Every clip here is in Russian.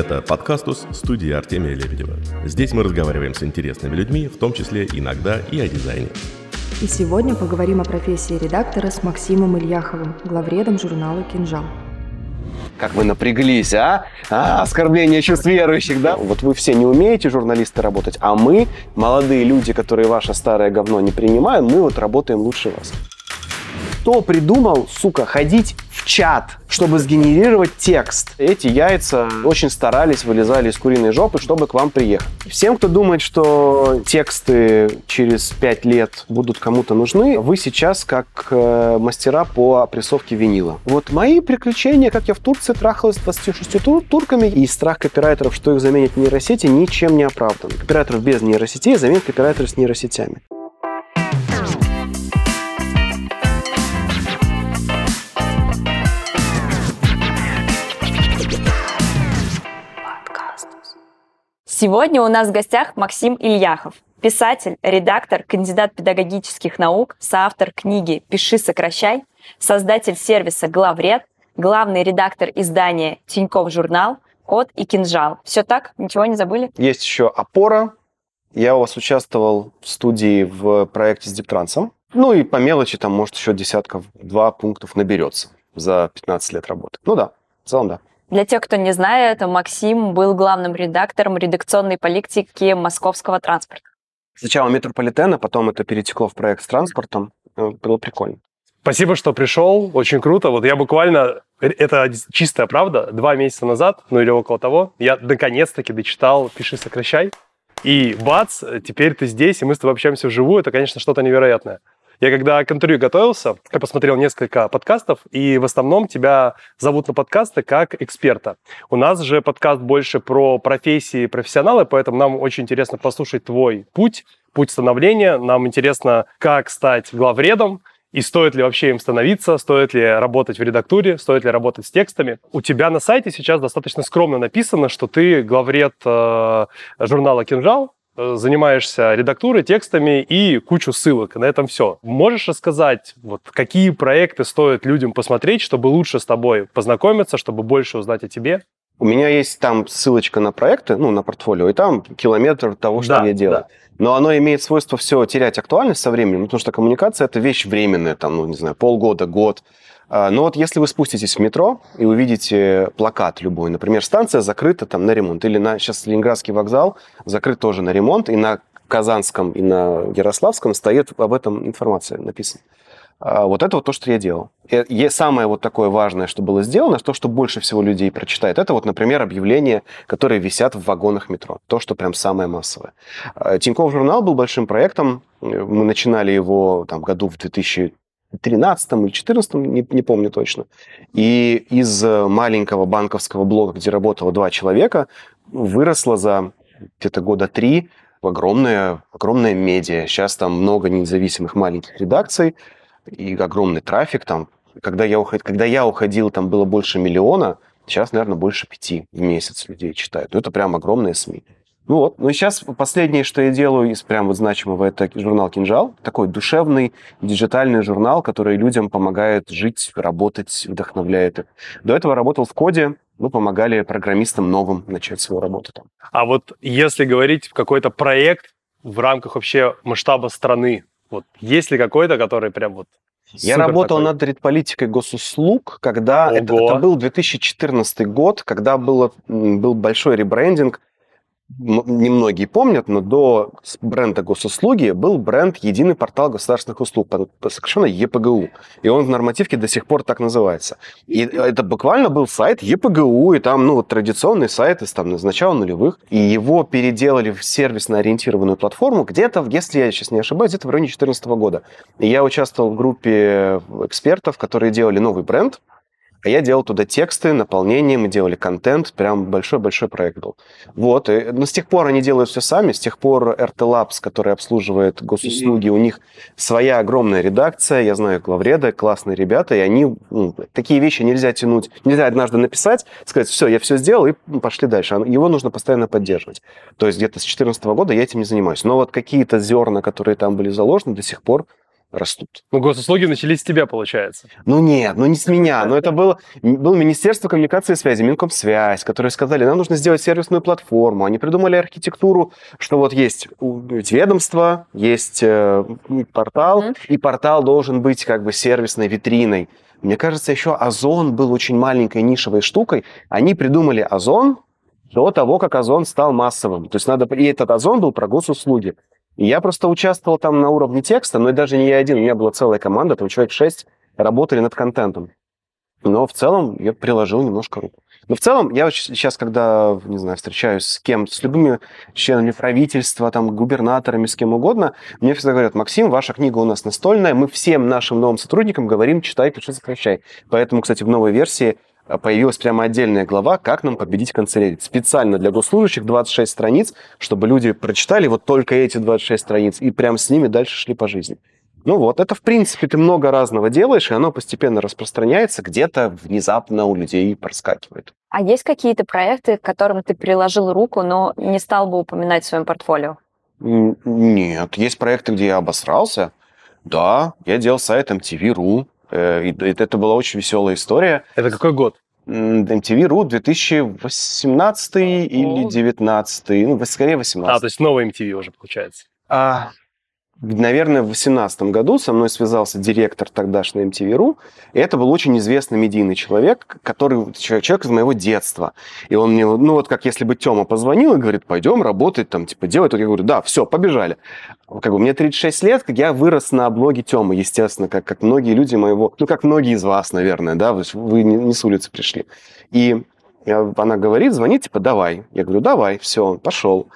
Это подкастус студии Артемия Лебедева. Здесь мы разговариваем с интересными людьми, в том числе иногда и о дизайне. И сегодня поговорим о профессии редактора с Максимом Ильяховым, главредом журнала «Кинжал». Как вы напряглись, а? а? Оскорбление чувств верующих, да? Вот вы все не умеете, журналисты, работать, а мы, молодые люди, которые ваше старое говно не принимают, мы вот работаем лучше вас. Кто придумал, сука, ходить чат, чтобы сгенерировать текст. Эти яйца очень старались, вылезали из куриной жопы, чтобы к вам приехать. Всем, кто думает, что тексты через 5 лет будут кому-то нужны, вы сейчас как э, мастера по опрессовке винила. Вот мои приключения, как я в Турции трахалась с 26 тур турками, и страх копирайтеров, что их заменят нейросети, ничем не оправдан. Копирайтеров без нейросетей заменят копирайтеры с нейросетями. Сегодня у нас в гостях Максим Ильяхов, писатель, редактор, кандидат педагогических наук, соавтор книги «Пиши, сокращай», создатель сервиса «Главред», главный редактор издания «Тиньков журнал», «Кот и кинжал». Все так? Ничего не забыли? Есть еще «Опора». Я у вас участвовал в студии в проекте с Дептрансом. Ну и по мелочи там, может, еще десятков, два пунктов наберется за 15 лет работы. Ну да, в целом да. Для тех, кто не знает, Максим был главным редактором редакционной политики московского транспорта. Сначала метрополитена, потом это перетекло в проект с транспортом. Ну, было прикольно. Спасибо, что пришел. Очень круто. Вот я буквально, это чистая правда, два месяца назад, ну или около того, я наконец-таки дочитал «Пиши, сокращай». И бац, теперь ты здесь, и мы с тобой общаемся вживую. Это, конечно, что-то невероятное. Я когда к интервью готовился, я посмотрел несколько подкастов, и в основном тебя зовут на подкасты как эксперта. У нас же подкаст больше про профессии профессионалы, поэтому нам очень интересно послушать твой путь, путь становления. Нам интересно, как стать главредом, и стоит ли вообще им становиться, стоит ли работать в редактуре, стоит ли работать с текстами. У тебя на сайте сейчас достаточно скромно написано, что ты главред э, журнала «Кинжал», Э, занимаешься редактурой, текстами и кучу ссылок. На этом все. Можешь рассказать, вот какие проекты стоит людям посмотреть, чтобы лучше с тобой познакомиться, чтобы больше узнать о тебе? У меня есть там ссылочка на проекты, ну, на портфолио, и там километр того, что да, я делаю. Да. Но оно имеет свойство все терять актуальность со временем, потому что коммуникация – это вещь временная, там, ну, не знаю, полгода, год. А, но вот если вы спуститесь в метро и увидите плакат любой, например, станция закрыта там на ремонт, или на сейчас Ленинградский вокзал закрыт тоже на ремонт, и на Казанском, и на Ярославском стоит об этом информация написана. А, вот это вот то, что я делал. И самое вот такое важное, что было сделано, то, что больше всего людей прочитает, это вот, например, объявления, которые висят в вагонах метро. То, что прям самое массовое. А, Тинькофф журнал был большим проектом. Э, мы начинали его там году в 2000 13 или 14, не, не помню точно. И из э, маленького банковского блока, где работало два человека, выросло за где-то года три в огромная, огромная медиа. Сейчас там много независимых маленьких редакций и огромный трафик там. Когда я, уход... Когда я уходил, там было больше миллиона, сейчас, наверное, больше пяти в месяц людей читают. Ну, это прям огромные СМИ. Ну вот, ну и сейчас последнее, что я делаю из прям вот значимого, это журнал «Кинжал». Такой душевный диджитальный журнал, который людям помогает жить, работать, вдохновляет их. До этого работал в коде, мы помогали программистам новым начать свою работу там. А вот если говорить какой-то проект в рамках вообще масштаба страны, вот есть ли какой-то, который прям вот я работал такой. над редполитикой госуслуг, когда это, это был 2014 год, когда было, был большой ребрендинг немногие помнят, но до бренда госуслуги был бренд «Единый портал государственных услуг», сокращенно ЕПГУ. И он в нормативке до сих пор так называется. И это буквально был сайт ЕПГУ, и там, ну, вот традиционный сайт из там, начала нулевых. И его переделали в сервисно-ориентированную платформу где-то, если я сейчас не ошибаюсь, где-то в районе 2014 года. И я участвовал в группе э, экспертов, которые делали новый бренд, а я делал туда тексты, наполнение, мы делали контент, прям большой-большой проект был. Вот, и, но с тех пор они делают все сами, с тех пор RT Labs, который обслуживает госуслуги, у них своя огромная редакция, я знаю главреда, классные ребята, и они, ну, такие вещи нельзя тянуть, нельзя однажды написать, сказать, все, я все сделал, и пошли дальше. Его нужно постоянно поддерживать. То есть где-то с 2014 года я этим не занимаюсь. Но вот какие-то зерна, которые там были заложены, до сих пор растут. Ну, госуслуги начались с тебя, получается. Ну нет, ну не с меня. Но это было, было Министерство коммуникации и связи, Минкомсвязь, которые сказали, нам нужно сделать сервисную платформу. Они придумали архитектуру, что вот есть ведомство, есть э, ну, портал, mm-hmm. и портал должен быть как бы сервисной витриной. Мне кажется, еще Озон был очень маленькой нишевой штукой. Они придумали Озон до того, как Озон стал массовым. То есть надо... И этот Озон был про госуслуги я просто участвовал там на уровне текста, но и даже не я один, у меня была целая команда, там человек шесть работали над контентом. Но в целом я приложил немножко руку. Но в целом я сейчас, когда, не знаю, встречаюсь с кем, с любыми членами правительства, там, губернаторами, с кем угодно, мне всегда говорят, Максим, ваша книга у нас настольная, мы всем нашим новым сотрудникам говорим, читай, пиши, сокращай. Поэтому, кстати, в новой версии а, появилась прямо отдельная глава «Как нам победить канцелярит». Специально для госслужащих 26 страниц, чтобы люди прочитали вот только эти 26 страниц и прям с ними дальше шли по жизни. Ну вот, это в принципе ты много разного делаешь, и оно постепенно распространяется, где-то внезапно у людей проскакивает. А есть какие-то проекты, к которым ты приложил руку, но не стал бы упоминать в своем портфолио? Нет, есть проекты, где я обосрался. Да, я делал сайт MTV.ru, Э, и это была очень веселая история. Это какой год? MTV MTV.ru 2018 или 2019? ну, скорее 18. А, то есть новый MTV уже получается. А, наверное, в 2018 году со мной связался директор тогдашней MTV.ru, и это был очень известный медийный человек, который человек из моего детства. И он мне, ну вот как если бы Тёма позвонил и говорит, пойдем работать, там, типа, делать. Я говорю, да, все, побежали. Как бы мне 36 лет, как я вырос на блоге Тёмы, естественно, как, как многие люди моего, ну как многие из вас, наверное, да, вы не, не с улицы пришли. И э, она говорит, звонит, типа, давай. Я говорю, давай, все, пошел.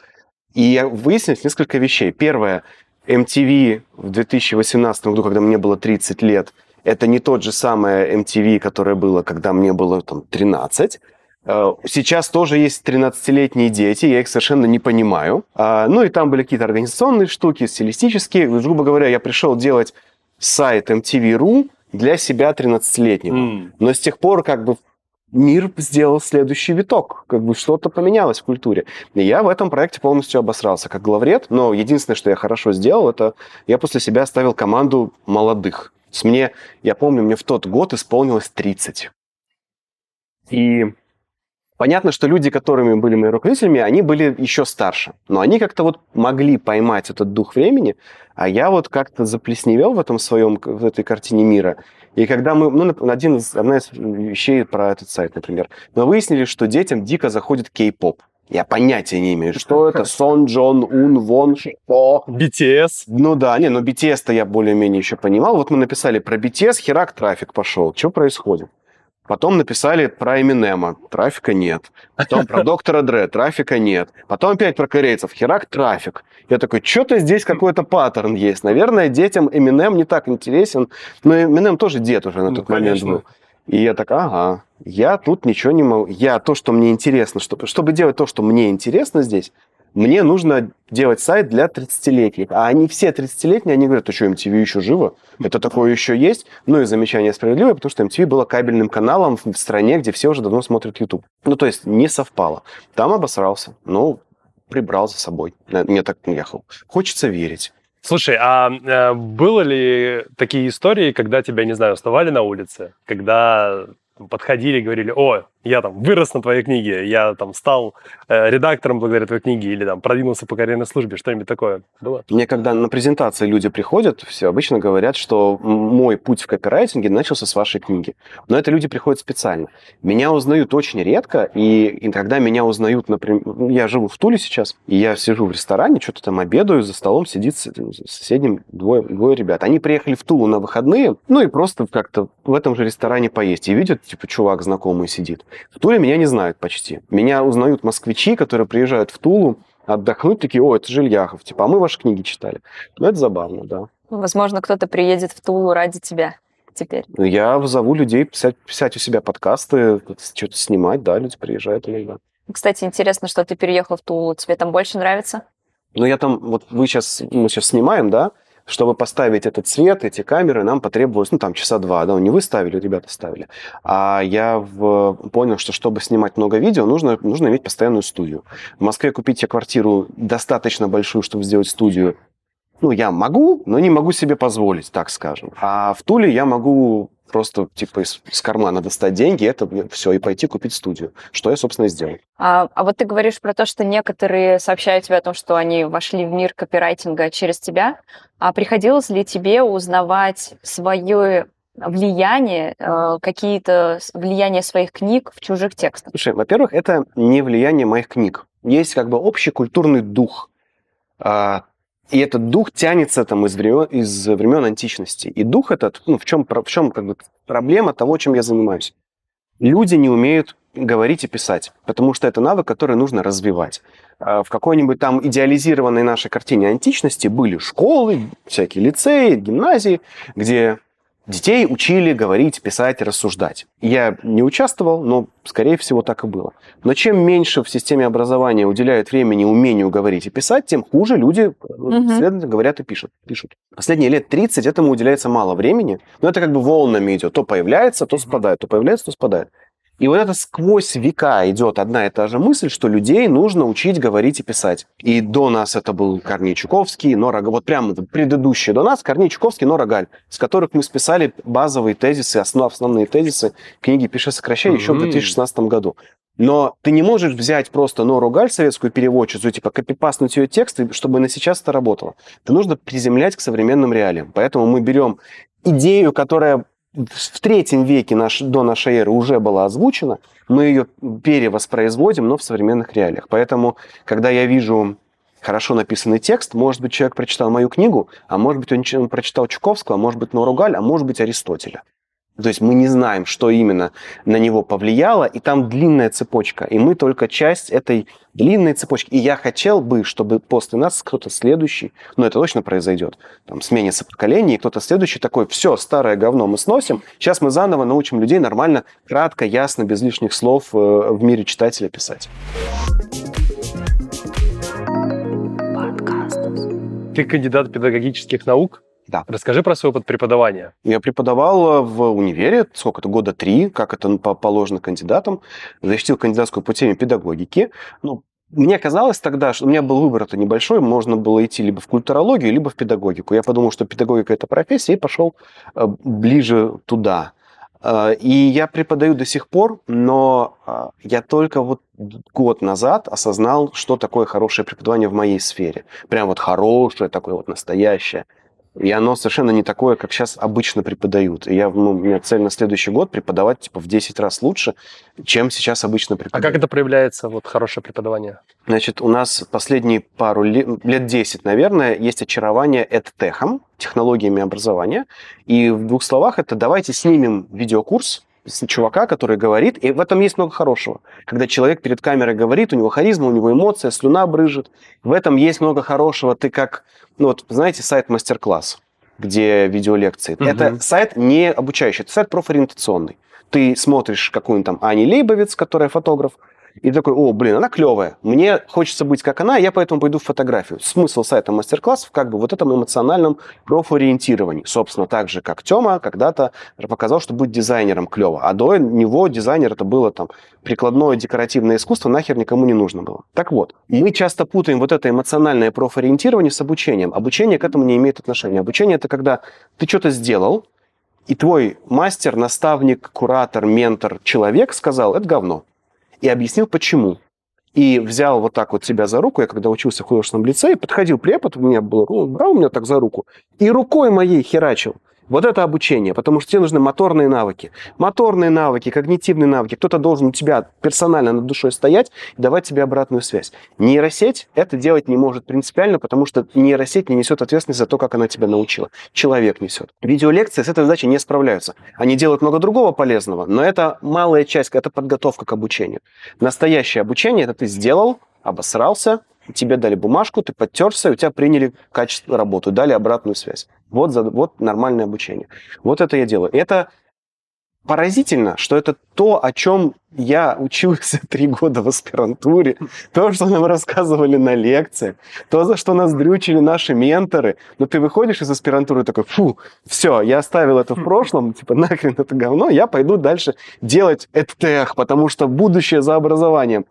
И я выяснил несколько вещей. Первое, MTV в 2018 году, когда мне было 30 лет, это не тот же самый MTV, которое было, когда мне было там 13. А, сейчас тоже есть 13-летние дети, я их совершенно не понимаю. А, ну и там были какие-то организационные штуки, стилистические. Ну, грубо говоря, я пришел делать сайт MTV.ru для себя 13-летнего. Mm. Но с тех пор как бы мир сделал следующий виток, как бы что-то поменялось в культуре. И я в этом проекте полностью обосрался как главред, но единственное, что я хорошо сделал, это я после себя оставил команду молодых. С есть мне, я помню, мне в тот год исполнилось 30. И Понятно, что люди, которыми были мои руководителями, они были еще старше. Но они как-то вот могли поймать этот дух времени, а я вот как-то заплесневел в этом своем, в этой картине мира. И когда мы, ну, один из, одна из вещей про этот сайт, например, мы выяснили, что детям дико заходит кей-поп. Я понятия не имею, что это. Сон, Джон, Ун, Вон, Шо. BTS. Ну да, не, но ну, BTS-то я более-менее еще понимал. Вот мы написали про BTS, херак, трафик пошел. Что происходит? Потом написали про Эминема, трафика нет. Потом про доктора Дре, трафика нет. Потом опять про корейцев, херак трафик. Я такой, что-то здесь какой-то паттерн есть. Наверное, детям Эминем не так интересен. Но Эминем тоже дед уже на ну, тот конечно. момент был. И я так, ага, я тут ничего не могу. Я то, что мне интересно, чтобы, чтобы делать то, что мне интересно здесь, мне нужно делать сайт для 30-летних. А они все 30-летние, они говорят, а что, MTV еще живо? Это такое еще есть? Ну и замечание справедливое, потому что MTV эм было кабельным каналом в стране, где все уже давно смотрят YouTube. Ну то есть не совпало. Там обосрался, но ну, прибрал за собой. Э, мне так ехал. Хочется верить. Слушай, а э, было ли такие истории, когда тебя, не знаю, оставали на улице, когда подходили и говорили, о, я там вырос на твоей книге, я там стал э, редактором благодаря твоей книге или там продвинулся по карьерной службе, что-нибудь такое было? Мне когда на презентации люди приходят, все обычно говорят, что мой путь в копирайтинге начался с вашей книги. Но это люди приходят специально. Меня узнают очень редко, и, иногда меня узнают, например, ну, я живу в Туле сейчас, и я сижу в ресторане, что-то там обедаю, за столом сидит ну, соседним двое, двое ребят. Они приехали в Тулу на выходные, ну и просто как-то в этом же ресторане поесть. И видят, типа, чувак знакомый сидит. В Туле меня не знают почти. Меня узнают москвичи, которые приезжают в Тулу отдохнуть, такие, о, это Жильяхов, типа, а мы ваши книги читали. Ну, это забавно, да. Ну, возможно, кто-то приедет в Тулу ради тебя теперь. Ну, я зову людей писать, писать у себя подкасты, что-то снимать, да, люди приезжают иногда. Кстати, интересно, что ты переехал в Тулу. Тебе там больше нравится? Ну, я там, вот вы сейчас, мы сейчас снимаем, да, чтобы поставить этот свет, эти камеры, нам потребовалось, ну, там, часа два, да, ну, не вы ставили, ребята ставили. А я в... понял, что чтобы снимать много видео, нужно, нужно иметь постоянную студию. В Москве купить я квартиру достаточно большую, чтобы сделать студию, ну, я могу, но не могу себе позволить, так скажем. А в Туле я могу просто типа из, из кармана достать деньги, это все, и пойти купить студию. Что я, собственно, и сделал. А, а вот ты говоришь про то, что некоторые сообщают тебе о том, что они вошли в мир копирайтинга через тебя. А приходилось ли тебе узнавать свое влияние, э, какие-то влияния своих книг в чужих текстах? Слушай, во-первых, это не влияние моих книг. Есть как бы общий культурный дух а, и этот дух тянется там из времен, из времен античности. И дух этот, ну, в чем, в чем как бы, проблема того, чем я занимаюсь? Люди не умеют говорить и писать, потому что это навык, который нужно развивать. А в какой-нибудь там идеализированной нашей картине античности были школы, всякие лицеи, гимназии, где Детей учили говорить, писать, рассуждать. Я не участвовал, но, скорее всего, так и было. Но чем меньше в системе образования уделяют времени умению говорить и писать, тем хуже люди, угу. следовательно, говорят и пишут, пишут. Последние лет 30 этому уделяется мало времени, но это как бы волнами идет. То появляется, то спадает, то появляется, то спадает. И вот это сквозь века идет одна и та же мысль, что людей нужно учить говорить и писать. И до нас это был Корней Чуковский, Нора... вот прямо предыдущие до нас, Корней Чуковский, Нора Галь, с которых мы списали базовые тезисы, основ... основные тезисы книги «Пиши, сокращай» mm-hmm. еще в 2016 году. Но ты не можешь взять просто Нору Галь, советскую переводчицу, типа копипастнуть ее текст, чтобы на сейчас это работало. Ты нужно приземлять к современным реалиям. Поэтому мы берем идею, которая в третьем веке наш, до нашей эры уже была озвучена, мы ее перевоспроизводим, но в современных реалиях. Поэтому, когда я вижу хорошо написанный текст, может быть, человек прочитал мою книгу, а может быть, он прочитал Чуковского, а может быть, Науругаль, а может быть, Аристотеля. То есть мы не знаем, что именно на него повлияло, и там длинная цепочка, и мы только часть этой длинной цепочки. И я хотел бы, чтобы после нас кто-то следующий, но ну, это точно произойдет, там сменится поколение, и кто-то следующий такой, все, старое говно мы сносим, сейчас мы заново научим людей нормально, кратко, ясно, без лишних слов э, в мире читателя писать. Ты кандидат педагогических наук, да. Расскажи про свой опыт преподавания. Я преподавал э, в универе, сколько это, года три, как это положено кандидатам. Защитил кандидатскую по теме педагогики. Ну, мне казалось тогда, что у меня был выбор это небольшой, можно было идти либо в культурологию, либо в педагогику. Я подумал, что педагогика – это профессия, и пошел э, ближе туда. Э, и я преподаю до сих пор, но я только вот год назад осознал, что такое хорошее преподавание в моей сфере. Прям вот хорошее, такое вот настоящее – и оно совершенно не такое, как сейчас обычно преподают. И я, ну, у меня цель на следующий год преподавать типа в 10 раз лучше, чем сейчас обычно преподают. А как это проявляется, вот хорошее преподавание? Значит, у нас последние пару лет, лет 10, наверное, есть очарование EdTech, технологиями образования. И в двух словах это давайте снимем видеокурс, чувака, который говорит, и в этом есть много хорошего. Когда человек перед камерой говорит, у него харизма, у него эмоция, слюна брыжет. В этом есть много хорошего. Ты как, ну вот, знаете, сайт мастер-класс, где видеолекции. Угу. Это сайт не обучающий, это сайт профориентационный. Ты смотришь какую-нибудь там Ани Лейбовец, которая фотограф, и такой, о, блин, она клевая, мне хочется быть как она, я поэтому пойду в фотографию. Смысл сайта мастер-классов как бы вот этом эмоциональном профориентировании. Собственно, так же, как Тёма когда-то показал, что быть дизайнером клево, а до него дизайнер это было там прикладное декоративное искусство, нахер никому не нужно было. Так вот, мы часто путаем вот это эмоциональное профориентирование с обучением. Обучение к этому не имеет отношения. Обучение это когда ты что-то сделал, и твой мастер, наставник, куратор, ментор, человек сказал, это говно и объяснил, почему. И взял вот так вот себя за руку. Я когда учился в художественном лицее, подходил препод, у меня был, ну, брал меня так за руку, и рукой моей херачил. Вот это обучение, потому что тебе нужны моторные навыки. Моторные навыки, когнитивные навыки. Кто-то должен у тебя персонально над душой стоять и давать тебе обратную связь. Нейросеть это делать не может принципиально, потому что нейросеть не несет ответственность за то, как она тебя научила. Человек несет. Видеолекции с этой задачей не справляются. Они делают много другого полезного, но это малая часть, это подготовка к обучению. Настоящее обучение это ты сделал, обосрался, тебе дали бумажку, ты подтерся, и у тебя приняли качество работы, дали обратную связь. Вот, за, вот нормальное обучение. Вот это я делаю. Это поразительно, что это то, о чем я учился три года в аспирантуре, то, что нам рассказывали на лекциях, то, за что нас дрючили наши менторы. Но ты выходишь из аспирантуры такой, фу, все, я оставил это в прошлом, типа, нахрен это говно, я пойду дальше делать эдтех, потому что будущее за образованием.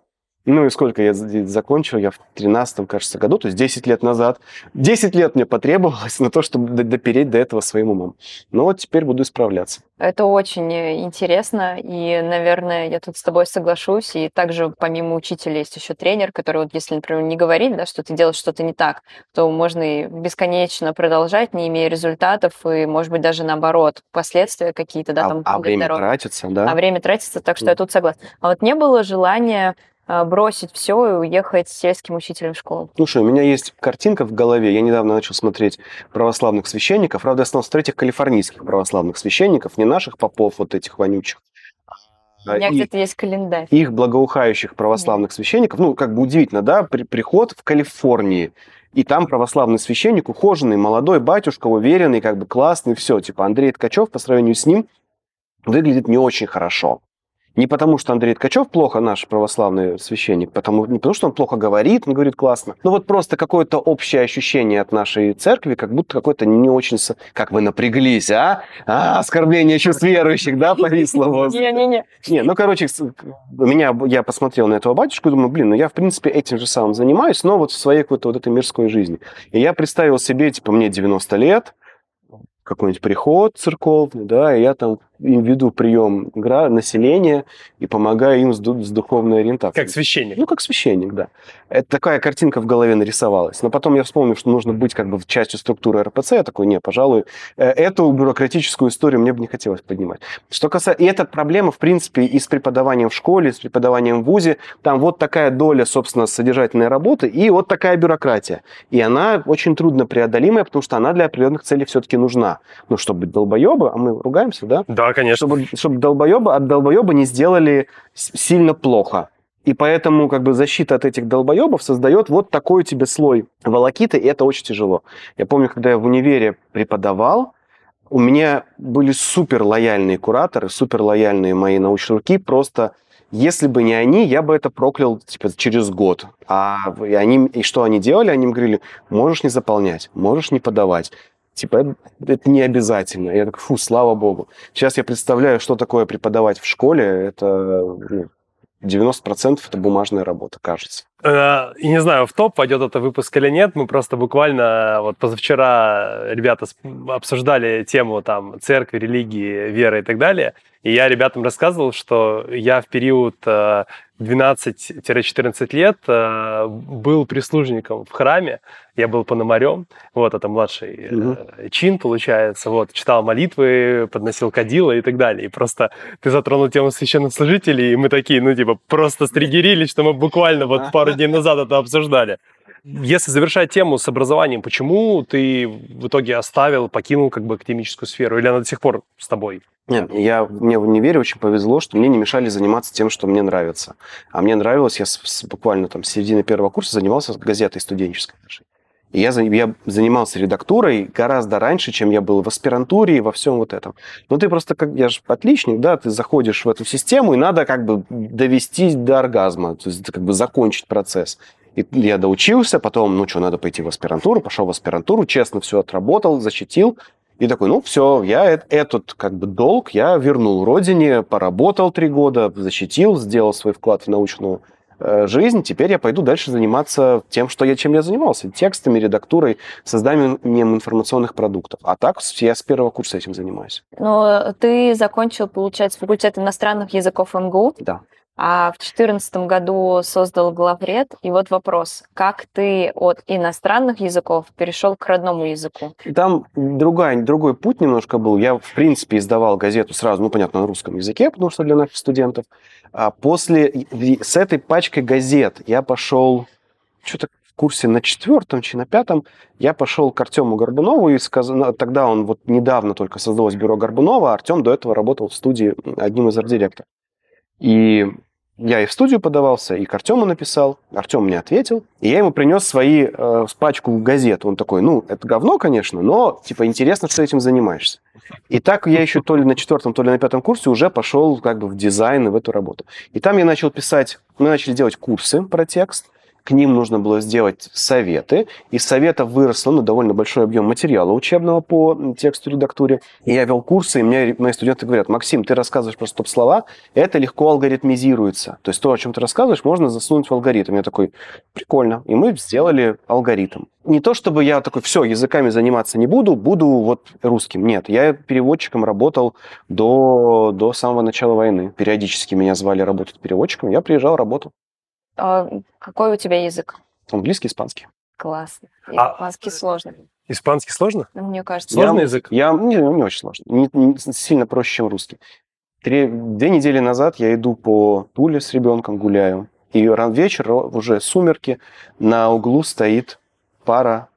Ну и сколько я закончил? Я в 13 кажется, году, то есть 10 лет назад. 10 лет мне потребовалось на то, чтобы допереть до этого своим умом. Но ну вот теперь буду исправляться. Это очень э, интересно, и, наверное, я тут с тобой соглашусь. И также помимо учителя есть еще тренер, который вот если, например, не говорить, да, что ты делаешь что-то не так, то можно и бесконечно продолжать, не имея результатов, и, может быть, даже наоборот, последствия какие-то, да, а, там. А время дорог. тратится, да? А время тратится, так что mm. я тут согласна. А вот не было желания а, бросить все и уехать сельским учителем в школу? Слушай, у меня есть картинка в голове. Я недавно начал смотреть православных священников. Правда, я стал смотреть их калифорнийских православных священников, не наших попов вот этих вонючих, а, у меня где-то есть календарь. Их благоухающих православных mm. священников, ну, как бы удивительно, да, при, приход в Калифорнии, и там православный священник, ухоженный, молодой, батюшка, уверенный, как бы классный, все, типа Андрей Ткачев по сравнению с ним выглядит не очень хорошо. Не потому, что Андрей Ткачев плохо, наш православный священник, потому, не потому, что он плохо говорит, он говорит классно, но вот просто какое-то общее ощущение от нашей церкви, как будто какое-то не очень... Как вы напряглись, а? а оскорбление чувств верующих, да, повисло вас? Не-не-не. Не, ну, короче, меня, я посмотрел на этого батюшку и думаю, блин, ну я, в принципе, этим же самым занимаюсь, но вот в своей какой-то вот этой мирской жизни. И я представил себе, типа, мне 90 лет, какой-нибудь приход церковный, да, и я там им веду прием населения и помогаю им с, духовной ориентацией. Как священник? Ну, как священник, да. Это такая картинка в голове нарисовалась. Но потом я вспомнил, что нужно быть как бы частью структуры РПЦ. Я такой, не, пожалуй, э, эту бюрократическую историю мне бы не хотелось поднимать. Что касается... И эта проблема, в принципе, и с преподаванием в школе, и с преподаванием в ВУЗе. Там вот такая доля, собственно, содержательной работы и вот такая бюрократия. И она очень трудно преодолимая, потому что она для определенных целей все-таки нужна. Ну, чтобы быть долбоебы, а мы ругаемся, да? Да, конечно. Чтобы, чтобы долбоеба от долбоеба не сделали сильно плохо. И поэтому как бы защита от этих долбоебов создает вот такой тебе слой волокиты, и это очень тяжело. Я помню, когда я в универе преподавал, у меня были супер лояльные кураторы, супер лояльные мои научные руки, просто если бы не они, я бы это проклял типа, через год. А и они, и что они делали? Они мне говорили, можешь не заполнять, можешь не подавать, Типа, это, это не обязательно. Я так фу, слава богу. Сейчас я представляю, что такое преподавать в школе. Это 90% ну, это бумажная работа, кажется. Э, и не знаю, в топ пойдет это выпуск или нет. Мы просто буквально вот позавчера ребята обсуждали тему там церкви, религии, веры и так далее. И я ребятам рассказывал, что я в период 12-14 э, лет э, был прислужником в храме, я был пономарем, вот, это младший угу. чин, получается, вот, читал молитвы, подносил кадила и так далее. И просто ты затронул тему священнослужителей, и мы такие, ну, типа, просто стригерили, что мы буквально вот а. пару дней назад это обсуждали. Если завершать тему с образованием, почему ты в итоге оставил, покинул как бы академическую сферу? Или она до сих пор с тобой? Нет, я, мне в универе очень повезло, что мне не мешали заниматься тем, что мне нравится. А мне нравилось, я с, с, буквально там с середины первого курса занимался газетой студенческой нашей. И я, я занимался редактурой гораздо раньше, чем я был в аспирантуре и во всем вот этом. Но ну, ты просто, как я же отличник, да, ты заходишь в эту систему, и надо как бы довести до оргазма, то есть как бы закончить процесс. И я доучился, потом, ну что, надо пойти в аспирантуру, пошел в аспирантуру, честно все отработал, защитил. И такой, ну все, я э, этот как бы долг я вернул родине, поработал три года, защитил, сделал свой вклад в научную э, жизнь. Теперь я пойду дальше заниматься тем, что я, чем я занимался. Текстами, редактурой, созданием информационных продуктов. А так я с первого курса этим занимаюсь. Но ты закончил, получается, факультет иностранных языков МГУ. Да а в 2014 году создал главред. И вот вопрос, как ты от иностранных языков перешел к родному языку? Там другая, другой путь немножко был. Я, в принципе, издавал газету сразу, ну, понятно, на русском языке, потому что для наших студентов. А после, с этой пачкой газет я пошел, что-то в курсе на четвертом чи на пятом я пошел к Артему Горбунову и сказал, ну, тогда он вот недавно только создалось бюро Горбунова, а Артем до этого работал в студии одним из арт-директоров. И я и в студию подавался, и к Артему написал. Артем мне ответил. И я ему принес свои э, пачку газет. Он такой, ну, это говно, конечно, но, типа, интересно, что этим занимаешься. И так я еще то ли на четвертом, то ли на пятом курсе уже пошел как бы в дизайн и в эту работу. И там я начал писать, мы начали делать курсы про текст к ним нужно было сделать советы. Из советов выросло ну, довольно большой объем материала учебного по тексту редактуре. И я вел курсы, и мне мои студенты говорят, Максим, ты рассказываешь просто топ-слова, это легко алгоритмизируется. То есть то, о чем ты рассказываешь, можно засунуть в алгоритм. Я такой, прикольно. И мы сделали алгоритм. Не то, чтобы я такой, все, языками заниматься не буду, буду вот русским. Нет, я переводчиком работал до, до самого начала войны. Периодически меня звали работать переводчиком, я приезжал, работал. А какой у тебя язык? Английский, испанский. Классно. А испанский а... сложно. Испанский сложно? Ну, мне кажется. Сложный я, язык? Я, не, не очень сложно. Не, не, сильно проще, чем русский. Три, две недели назад я иду по Туле с ребенком, гуляю. И ран вечер, уже сумерки, на углу стоит пара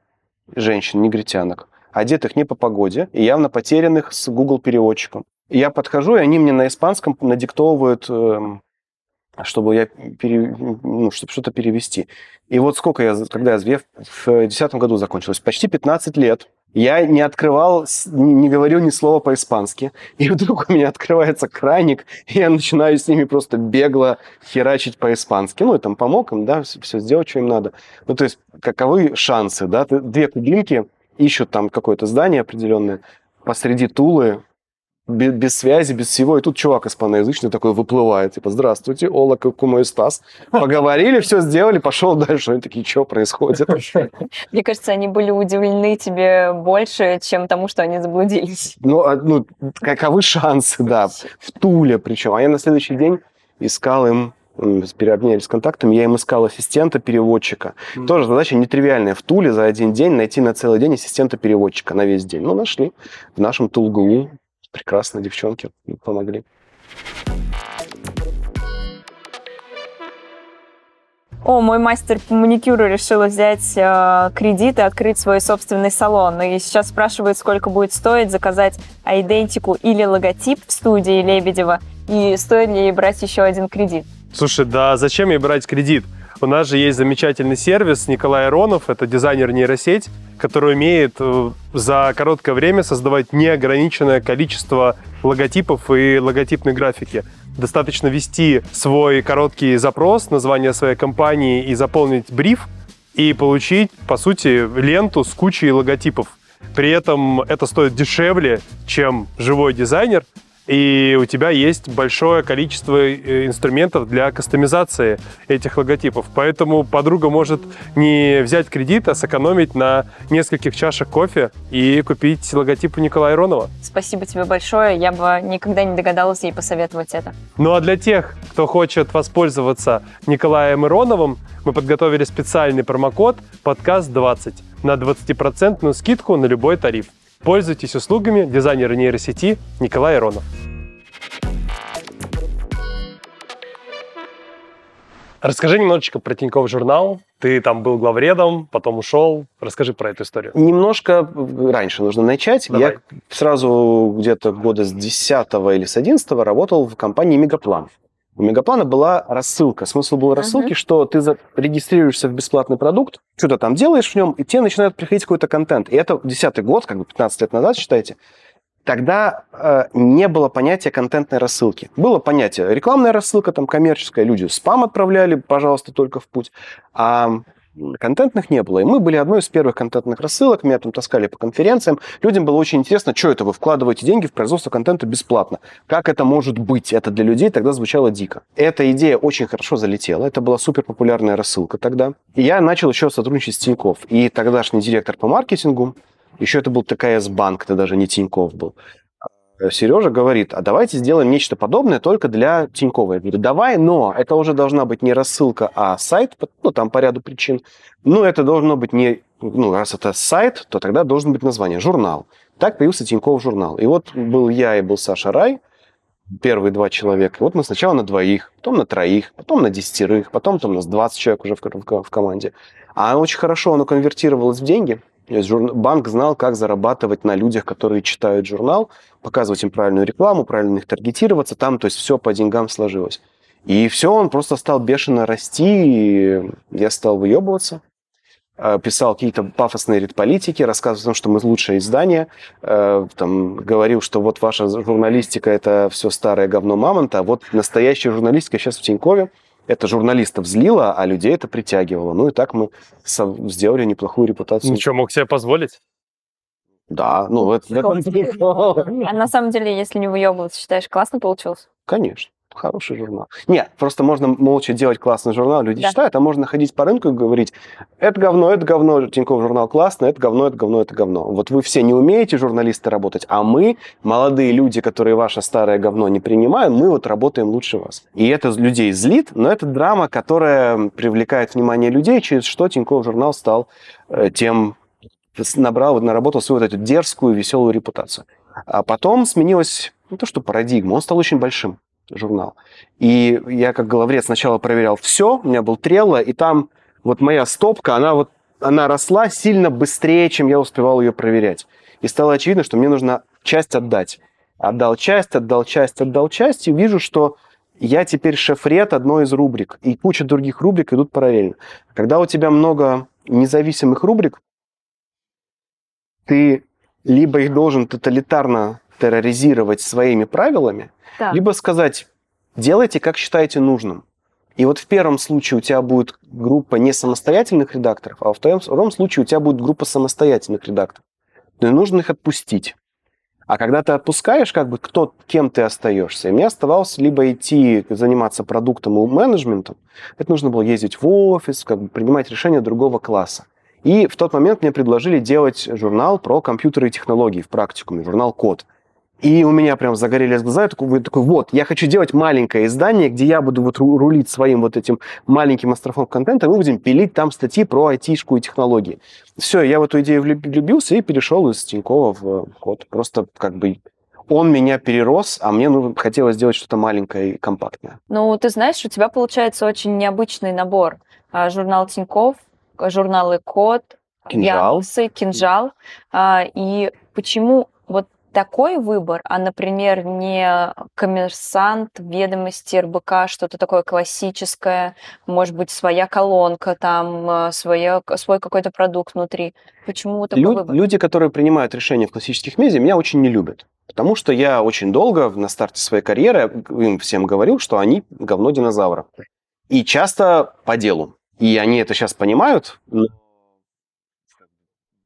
женщин, негритянок, одетых не по погоде и явно потерянных с Google переводчиком. Я подхожу, и они мне на испанском надиктовывают эм, чтобы я пере... ну, чтобы что-то перевести. И вот сколько я, когда я в 2010 году закончилось, почти 15 лет, я не открывал, не говорил ни слова по-испански. И вдруг у меня открывается краник, и я начинаю с ними просто бегло херачить по-испански. Ну, и там помог им, да, все, все сделать, что им надо. Ну, то есть, каковы шансы, да? Две куглинки ищут там какое-то здание определенное посреди Тулы, без, связи, без всего. И тут чувак испаноязычный такой выплывает, типа, здравствуйте, ола, кумо стас. Поговорили, все сделали, пошел дальше. Они такие, что происходит? Мне кажется, они были удивлены тебе больше, чем тому, что они заблудились. Ну, а, ну каковы а шансы, да, в Туле причем. А я на следующий день искал им переобменялись контактами, я им искал ассистента переводчика. mm Тоже задача нетривиальная. В Туле за один день найти на целый день ассистента переводчика на весь день. Ну, нашли в нашем Тулгу Прекрасно, девчонки помогли. о, мой мастер по маникюру решил взять э, кредит и открыть свой собственный салон. И сейчас спрашивает, сколько будет стоить заказать идентику или логотип в студии Лебедева, и стоит ли ей брать еще один кредит. Слушай, да зачем ей брать кредит? У нас же есть замечательный сервис Николай Иронов, это дизайнер-нейросеть, который умеет э, за короткое время создавать неограниченное количество логотипов и логотипной графики. Достаточно ввести свой короткий запрос, название своей компании и заполнить бриф, и получить, по сути, ленту с кучей логотипов. При этом это стоит дешевле, чем живой дизайнер, и у тебя есть большое количество э, инструментов для кастомизации этих логотипов. Поэтому подруга может не взять кредит, а сэкономить на нескольких чашек кофе и купить логотип у Николая Иронова. Спасибо тебе большое, я бы никогда не догадалась ей посоветовать это. Ну а для тех, кто хочет воспользоваться Николаем Ироновым, мы подготовили специальный промокод «Подкаст 20» на 20% скидку на любой тариф. Пользуйтесь услугами дизайнера нейросети Николая Иронов. Расскажи немножечко про Тинькофф журнал. Ты там был главредом, потом ушел. Расскажи про эту историю. Немножко раньше нужно начать. Давай. Я сразу где-то года с 10 или с 11 работал в компании «Мегаплан». У Мегаплана была рассылка. Смысл был рассылки, uh-huh. что ты регистрируешься в бесплатный продукт, что-то там делаешь в нем, и тебе начинает приходить какой-то контент. И это 10 год, как бы 15 лет назад, считайте. Тогда э, не было понятия контентной рассылки. Было понятие рекламная рассылка, там коммерческая, люди спам отправляли, пожалуйста, только в путь. А контентных не было. И мы были одной из первых контентных рассылок, меня там таскали по конференциям. Людям было очень интересно, что это вы вкладываете деньги в производство контента бесплатно. Как это может быть? Это для людей тогда звучало дико. Эта идея очень хорошо залетела. Это была супер популярная рассылка тогда. И я начал еще сотрудничать с Тинькофф. И тогдашний директор по маркетингу, еще это был ТКС-банк, это даже не тиньков был Э, Сережа говорит, а давайте сделаем нечто подобное только для Тинькова. Я говорю, давай, но это уже должна быть не рассылка, а сайт, ну, там по ряду причин. Но это должно быть не, ну, раз это сайт, то тогда должно быть название, журнал. Так появился Тиньков журнал. И вот был я и был Саша Рай, первые два человека. Вот мы сначала на двоих, потом на троих, потом на десятерых, потом там у нас 20 человек уже в, в, в команде. А очень хорошо оно конвертировалось в деньги – то есть журн... банк знал, как зарабатывать на людях, которые читают журнал, показывать им правильную рекламу, правильно их таргетироваться там, то есть все по деньгам сложилось. И все, он просто стал бешено расти, и я стал выебываться а, писал какие-то пафосные редполитики, рассказывал о том, что мы лучшее издание, а, там, говорил, что вот ваша журналистика – это все старое говно мамонта, а вот настоящая журналистика сейчас в Тинькове – это журналистов злило, а людей это притягивало. Ну и так мы сделали неплохую репутацию. Ничего, мог себе позволить? Да, ну это... А на самом деле, если не выебываться, считаешь, классно получилось? Конечно хороший журнал. Нет, просто можно молча делать классный журнал, люди да. читают, а можно ходить по рынку и говорить, это говно, это говно, Тинькофф журнал классный, это говно, это говно, это говно. Вот вы все не умеете, журналисты, работать, а мы, молодые люди, которые ваше старое говно не принимаем, мы вот работаем лучше вас. И это людей злит, но это драма, которая привлекает внимание людей, через что Тинькофф журнал стал э, тем набрал, наработал свою вот эту дерзкую, веселую репутацию. А потом сменилось не ну, то что парадигма, он стал очень большим журнал. И я как головред сначала проверял все, у меня был трелло, и там вот моя стопка, она вот она росла сильно быстрее, чем я успевал ее проверять. И стало очевидно, что мне нужно часть отдать. Отдал часть, отдал часть, отдал часть, и вижу, что я теперь шеф-ред одной из рубрик, и куча других рубрик идут параллельно. Когда у тебя много независимых рубрик, ты либо их должен тоталитарно терроризировать своими правилами, да. либо сказать, делайте, как считаете нужным. И вот в первом случае у тебя будет группа не самостоятельных редакторов, а во втором, случае у тебя будет группа самостоятельных редакторов. Но нужно их отпустить. А когда ты отпускаешь, как бы кто, кем ты остаешься. И мне оставалось либо идти заниматься продуктом и менеджментом, это нужно было ездить в офис, как бы принимать решения другого класса. И в тот момент мне предложили делать журнал про компьютеры и технологии в практикуме, журнал «Код». И у меня прям загорелись глаза, я такой, такой, вот, я хочу делать маленькое издание, где я буду вот рулить своим вот этим маленьким островком контента, мы будем пилить там статьи про айтишку и технологии. Все, я в эту идею влюбился и перешел из Тинькова в вот Просто как бы он меня перерос, а мне ну, хотелось сделать что-то маленькое и компактное. Ну, ты знаешь, у тебя получается очень необычный набор. А, журнал Тиньков, журналы Код, кинжал. Яндексы, кинжал. А, и почему вот такой выбор, а, например, не коммерсант, ведомости, РБК, что-то такое классическое, может быть, своя колонка, там, а, своя, свой какой-то продукт внутри. Почему такой Лю- выбор? Люди, которые принимают решения в классических медиа, меня очень не любят. Потому что я очень долго на старте своей карьеры им всем говорил, что они говно динозавра. И часто по делу. И они это сейчас понимают.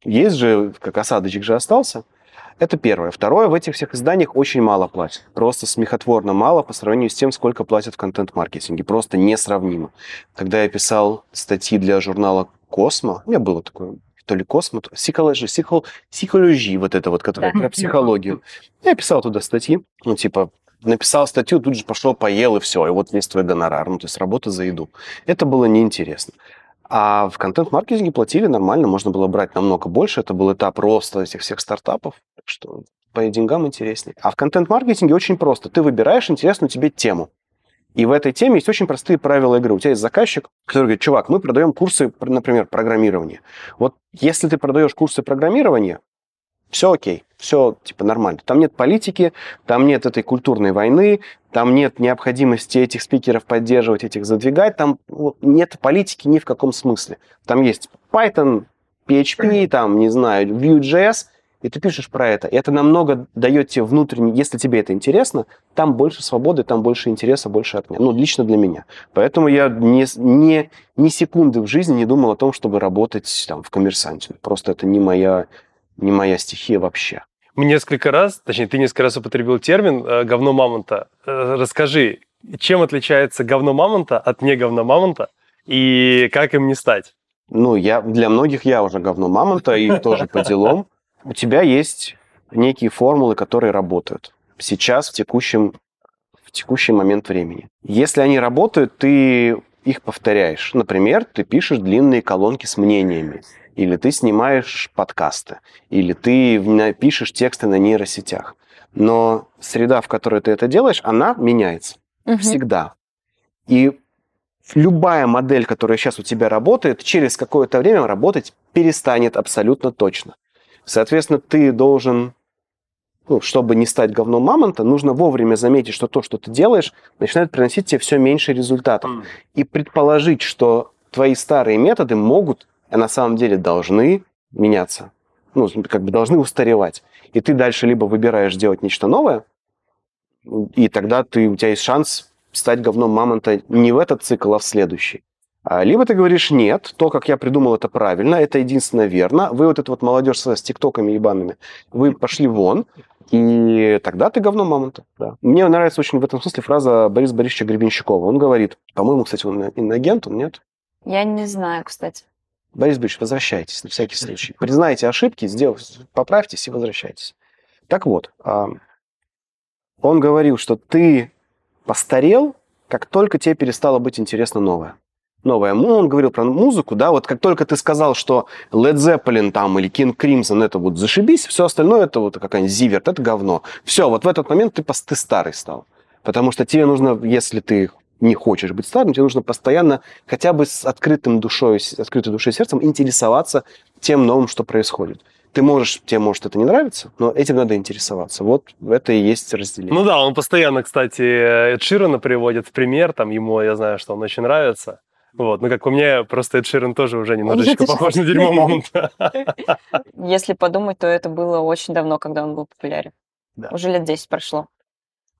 Есть же, как осадочек же остался. Это первое. Второе, в этих всех изданиях очень мало платят. Просто смехотворно мало по сравнению с тем, сколько платят в контент-маркетинге. Просто несравнимо. Когда я писал статьи для журнала «Космо», у меня было такое то ли космо, психологи, психол, психологи, вот это вот, которая да. про психологию. Я писал туда статьи, ну, типа, написал статью, тут же пошел, поел и все, и вот весь твой гонорар, ну, то есть работа за еду. Это было неинтересно. А в контент-маркетинге платили нормально, можно было брать намного больше. Это был этап роста этих всех стартапов, так что по деньгам интереснее. А в контент-маркетинге очень просто. Ты выбираешь интересную тебе тему. И в этой теме есть очень простые правила игры. У тебя есть заказчик, который говорит, чувак, мы продаем курсы, например, программирования. Вот если ты продаешь курсы программирования, все окей, все типа нормально. Там нет политики, там нет этой культурной войны, там нет необходимости этих спикеров поддерживать, этих задвигать, там нет политики ни в каком смысле. Там есть Python, PHP, там, не знаю, Vue.js, и ты пишешь про это. это намного дает тебе внутренний, если тебе это интересно, там больше свободы, там больше интереса, больше от меня. Ну, лично для меня. Поэтому я не, не, ни секунды в жизни не думал о том, чтобы работать там, в коммерсанте. Просто это не моя, не моя стихия вообще мы несколько раз, точнее, ты несколько раз употребил термин э, «говно мамонта». Э, расскажи, чем отличается говно мамонта от не говно мамонта и как им не стать? Ну, я, для многих я уже говно мамонта и тоже по делам. У тебя есть некие формулы, которые работают сейчас в текущем в текущий момент времени. Если они работают, ты их повторяешь. Например, ты пишешь длинные колонки с мнениями или ты снимаешь подкасты, или ты пишешь тексты на нейросетях. Но среда, в которой ты это делаешь, она меняется угу. всегда. И любая модель, которая сейчас у тебя работает, через какое-то время работать перестанет абсолютно точно. Соответственно, ты должен, ну, чтобы не стать говном мамонта, нужно вовремя заметить, что то, что ты делаешь, начинает приносить тебе все меньше результатов. Mm. И предположить, что твои старые методы могут а на самом деле должны меняться, ну, как бы должны устаревать. И ты дальше либо выбираешь делать нечто новое, и тогда ты, у тебя есть шанс стать говном мамонта не в этот цикл, а в следующий. А либо ты говоришь, нет, то, как я придумал, это правильно, это единственно верно. Вы вот эта вот молодежь с тиктоками ебаными, вы пошли вон, и тогда ты говно мамонта. Да. Мне нравится очень в этом смысле фраза Бориса Борисовича Гребенщикова. Он говорит, по-моему, кстати, он иноагент, он нет? Я не знаю, кстати. Борис Борисович, возвращайтесь на всякий случай. Признайте ошибки, сделайте, поправьтесь и возвращайтесь. Так вот, а, он говорил, что ты постарел, как только тебе перестало быть интересно новое. Новое. Ну, он говорил про музыку, да, вот как только ты сказал, что Led Zeppelin там или King Crimson это вот зашибись, все остальное это вот какая-нибудь Зиверт, это говно. Все, вот в этот момент ты, ты старый стал. Потому что тебе нужно, если ты не хочешь быть старым, тебе нужно постоянно хотя бы с открытым душой, с открытой душой и сердцем интересоваться тем новым, что происходит. Ты можешь, тебе может это не нравится, но этим надо интересоваться. Вот это и есть разделение. Ну да, он постоянно, кстати, Эд Ширана приводит в пример, там ему, я знаю, что он очень нравится. Вот, ну как у меня просто Эд Ширен тоже уже ну, немножечко похож на дерьмо Если подумать, то это было очень давно, когда он был популярен. Уже лет 10 прошло.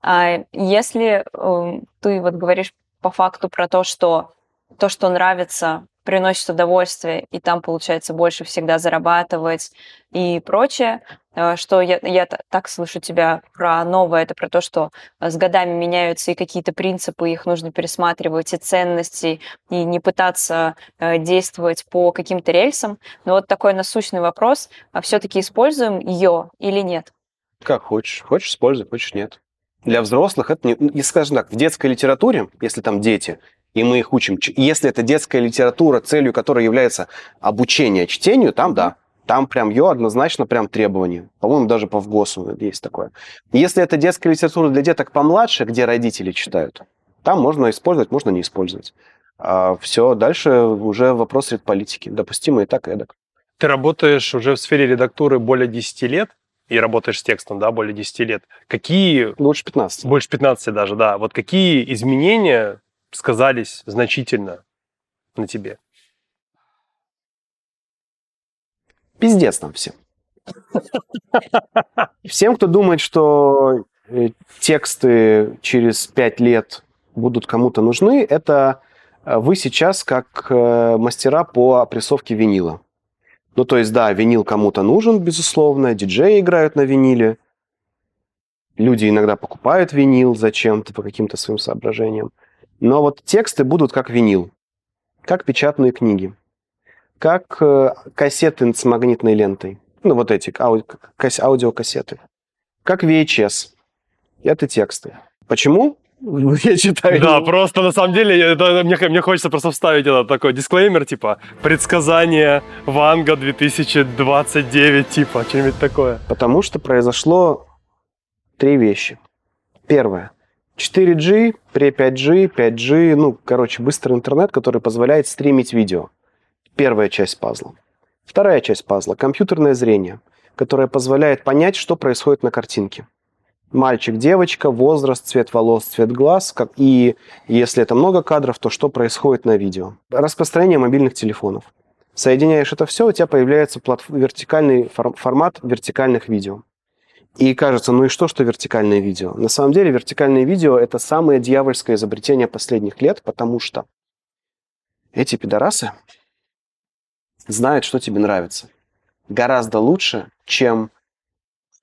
А если э, ты вот говоришь по факту про то, что то, что нравится, приносит удовольствие, и там получается больше всегда зарабатывать и прочее, э, что я, я так слышу тебя про новое, это про то, что с годами меняются и какие-то принципы, их нужно пересматривать, и ценности, и не пытаться э, действовать по каким-то рельсам. Но вот такой насущный вопрос, а все-таки используем ее или нет? Как хочешь. Хочешь, используй, хочешь, нет для взрослых это не, не ну, скажем так, в детской литературе, если там дети, и мы их учим, если это детская литература, целью которой является обучение чтению, там да, там прям ее однозначно прям требование. По-моему, даже по ВГОСу есть такое. Если это детская литература для деток помладше, где родители читают, там можно использовать, можно не использовать. А все, дальше уже вопрос политики. Допустимо и так, и эдак. Ты работаешь уже в сфере редактуры более 10 лет и работаешь с текстом, да, более 10 лет, какие... Больше 15. Больше 15 даже, да. Вот какие изменения сказались значительно на тебе? Пиздец нам всем. Всем, кто думает, что э, тексты через 5 лет будут кому-то нужны, это э, вы сейчас как э, мастера по опрессовке винила. Ну, то есть, да, винил кому-то нужен, безусловно, диджеи играют на виниле, люди иногда покупают винил зачем-то, по каким-то своим соображениям. Но вот тексты будут как винил, как печатные книги, как э, кассеты с магнитной лентой, ну, вот эти, ауди- аудиокассеты, как VHS. Это тексты. Почему? Я читаю. Да, просто на самом деле, это, мне, мне хочется просто вставить это такой дисклеймер, типа, предсказание Ванга 2029, типа, что-нибудь такое. Потому что произошло три вещи. Первое. 4G, при 5G, 5G, ну, короче, быстрый интернет, который позволяет стримить видео. Первая часть пазла. Вторая часть пазла – компьютерное зрение, которое позволяет понять, что происходит на картинке мальчик, девочка, возраст, цвет волос, цвет глаз, как, и если это много кадров, то что происходит на видео. Распространение мобильных телефонов. Соединяешь это все, у тебя появляется платф... вертикальный фор... формат вертикальных видео. И кажется, ну и что, что вертикальное видео? На самом деле вертикальное видео – это самое дьявольское изобретение последних лет, потому что эти пидорасы знают, что тебе нравится. Гораздо лучше, чем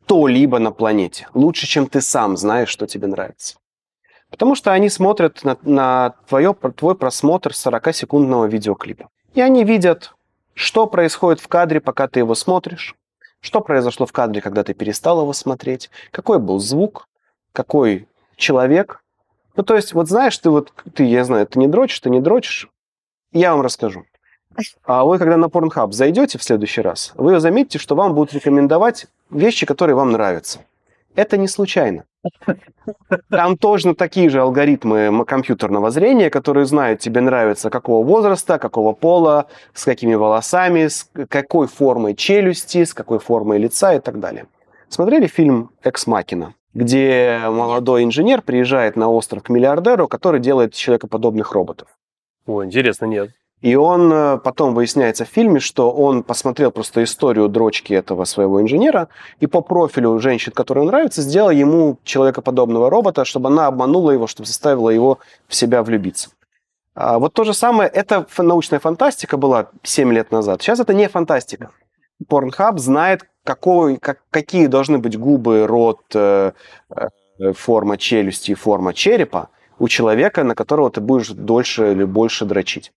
кто-либо на планете. Лучше, чем ты сам знаешь, что тебе нравится. Потому что они смотрят на, на твое, твой просмотр 40-секундного видеоклипа. И они видят, что происходит в кадре, пока ты его смотришь, что произошло в кадре, когда ты перестал его смотреть, какой был звук, какой человек. Ну, то есть, вот знаешь, ты вот, ты, я знаю, ты не дрочишь, ты не дрочишь, я вам расскажу. А вы, когда на Pornhub зайдете в следующий раз, вы заметите, что вам будут рекомендовать вещи, которые вам нравятся. Это не случайно. Там тоже такие же алгоритмы компьютерного зрения, которые знают, тебе нравится какого возраста, какого пола, с какими волосами, с какой формой челюсти, с какой формой лица и так далее. Смотрели фильм «Экс Макина», где молодой инженер приезжает на остров к миллиардеру, который делает человекоподобных роботов? О, интересно, нет. И он э, потом выясняется в фильме, что он посмотрел просто историю дрочки этого своего инженера и по профилю женщин, которая нравится, сделал ему человекоподобного робота, чтобы она обманула его, чтобы заставила его в себя влюбиться. А вот то же самое, это научная фантастика была 7 лет назад. Сейчас это не фантастика. Порнхаб знает, какой, как, какие должны быть губы, рот, э, э, форма челюсти и форма черепа у человека, на которого ты будешь дольше или больше дрочить.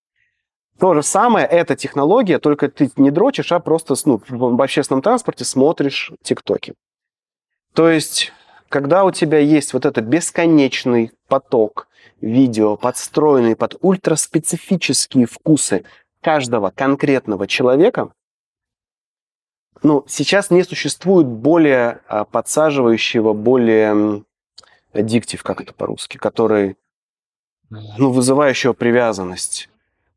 То же самое, эта технология, только ты не дрочишь, а просто ну, в общественном транспорте смотришь тиктоки. То есть, когда у тебя есть вот этот бесконечный поток видео, подстроенный под ультраспецифические вкусы каждого конкретного человека, ну, сейчас не существует более а, подсаживающего, более диктив, как это по-русски, который, ну, вызывающего привязанность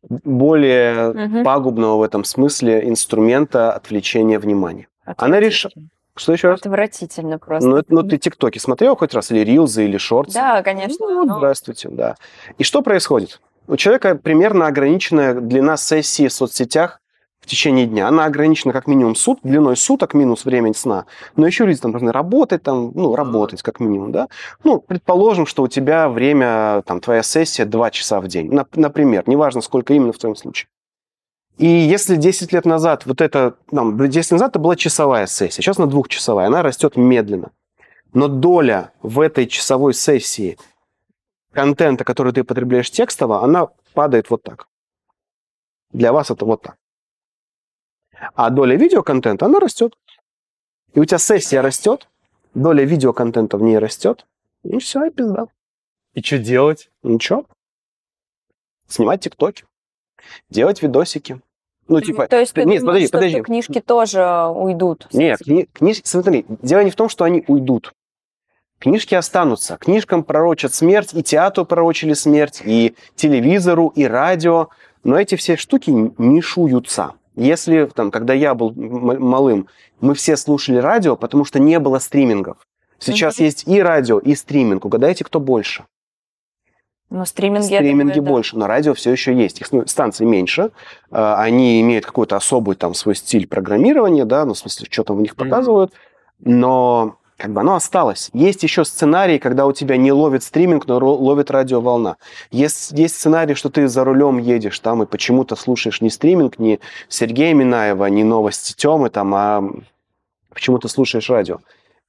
более угу. пагубного в этом смысле инструмента отвлечения внимания. Она решила... Что еще раз? Отвратительно просто. Ну, ну ты ТикТоки смотрел хоть раз? Или Рилзы, или Шортс? Да, конечно. Ну, но... Здравствуйте, да. И что происходит? У человека примерно ограниченная длина сессии в соцсетях в течение дня. Она ограничена как минимум сут, длиной суток минус время сна. Но еще люди там должны работать, там, ну, работать как минимум, да. Ну, предположим, что у тебя время, там, твоя сессия 2 часа в день, например, неважно, сколько именно в твоем случае. И если 10 лет назад вот это, там, 10 лет назад это была часовая сессия, сейчас она двухчасовая, она растет медленно. Но доля в этой часовой сессии контента, который ты потребляешь текстово, она падает вот так. Для вас это вот так. А доля видеоконтента, она растет. И у тебя сессия растет, доля видеоконтента в ней растет, и все, и пизда. И что делать? Ничего. Снимать тиктоки, делать видосики. Ну, типа, То есть ты нет, думаешь, подожди, что подожди. книжки тоже уйдут? Нет, кни- книжки, смотри, дело не в том, что они уйдут. Книжки останутся. Книжкам пророчат смерть, и театру пророчили смерть, и телевизору, и радио. Но эти все штуки нишуются. Если, там, когда я был малым, мы все слушали радио, потому что не было стримингов. Сейчас mm-hmm. есть и радио, и стриминг. Угадайте, кто больше? Но ну, стриминги, стриминги думаю, больше, да. но радио все еще есть. Их ну, станций меньше, а, они имеют какой-то особый там свой стиль программирования, да, ну, в смысле, что там в них показывают, mm-hmm. но как бы оно осталось. Есть еще сценарий, когда у тебя не ловит стриминг, но ловит радиоволна. Есть, есть сценарий, что ты за рулем едешь там и почему-то слушаешь не стриминг, не Сергея Минаева, не новости Темы, там, а почему-то слушаешь радио.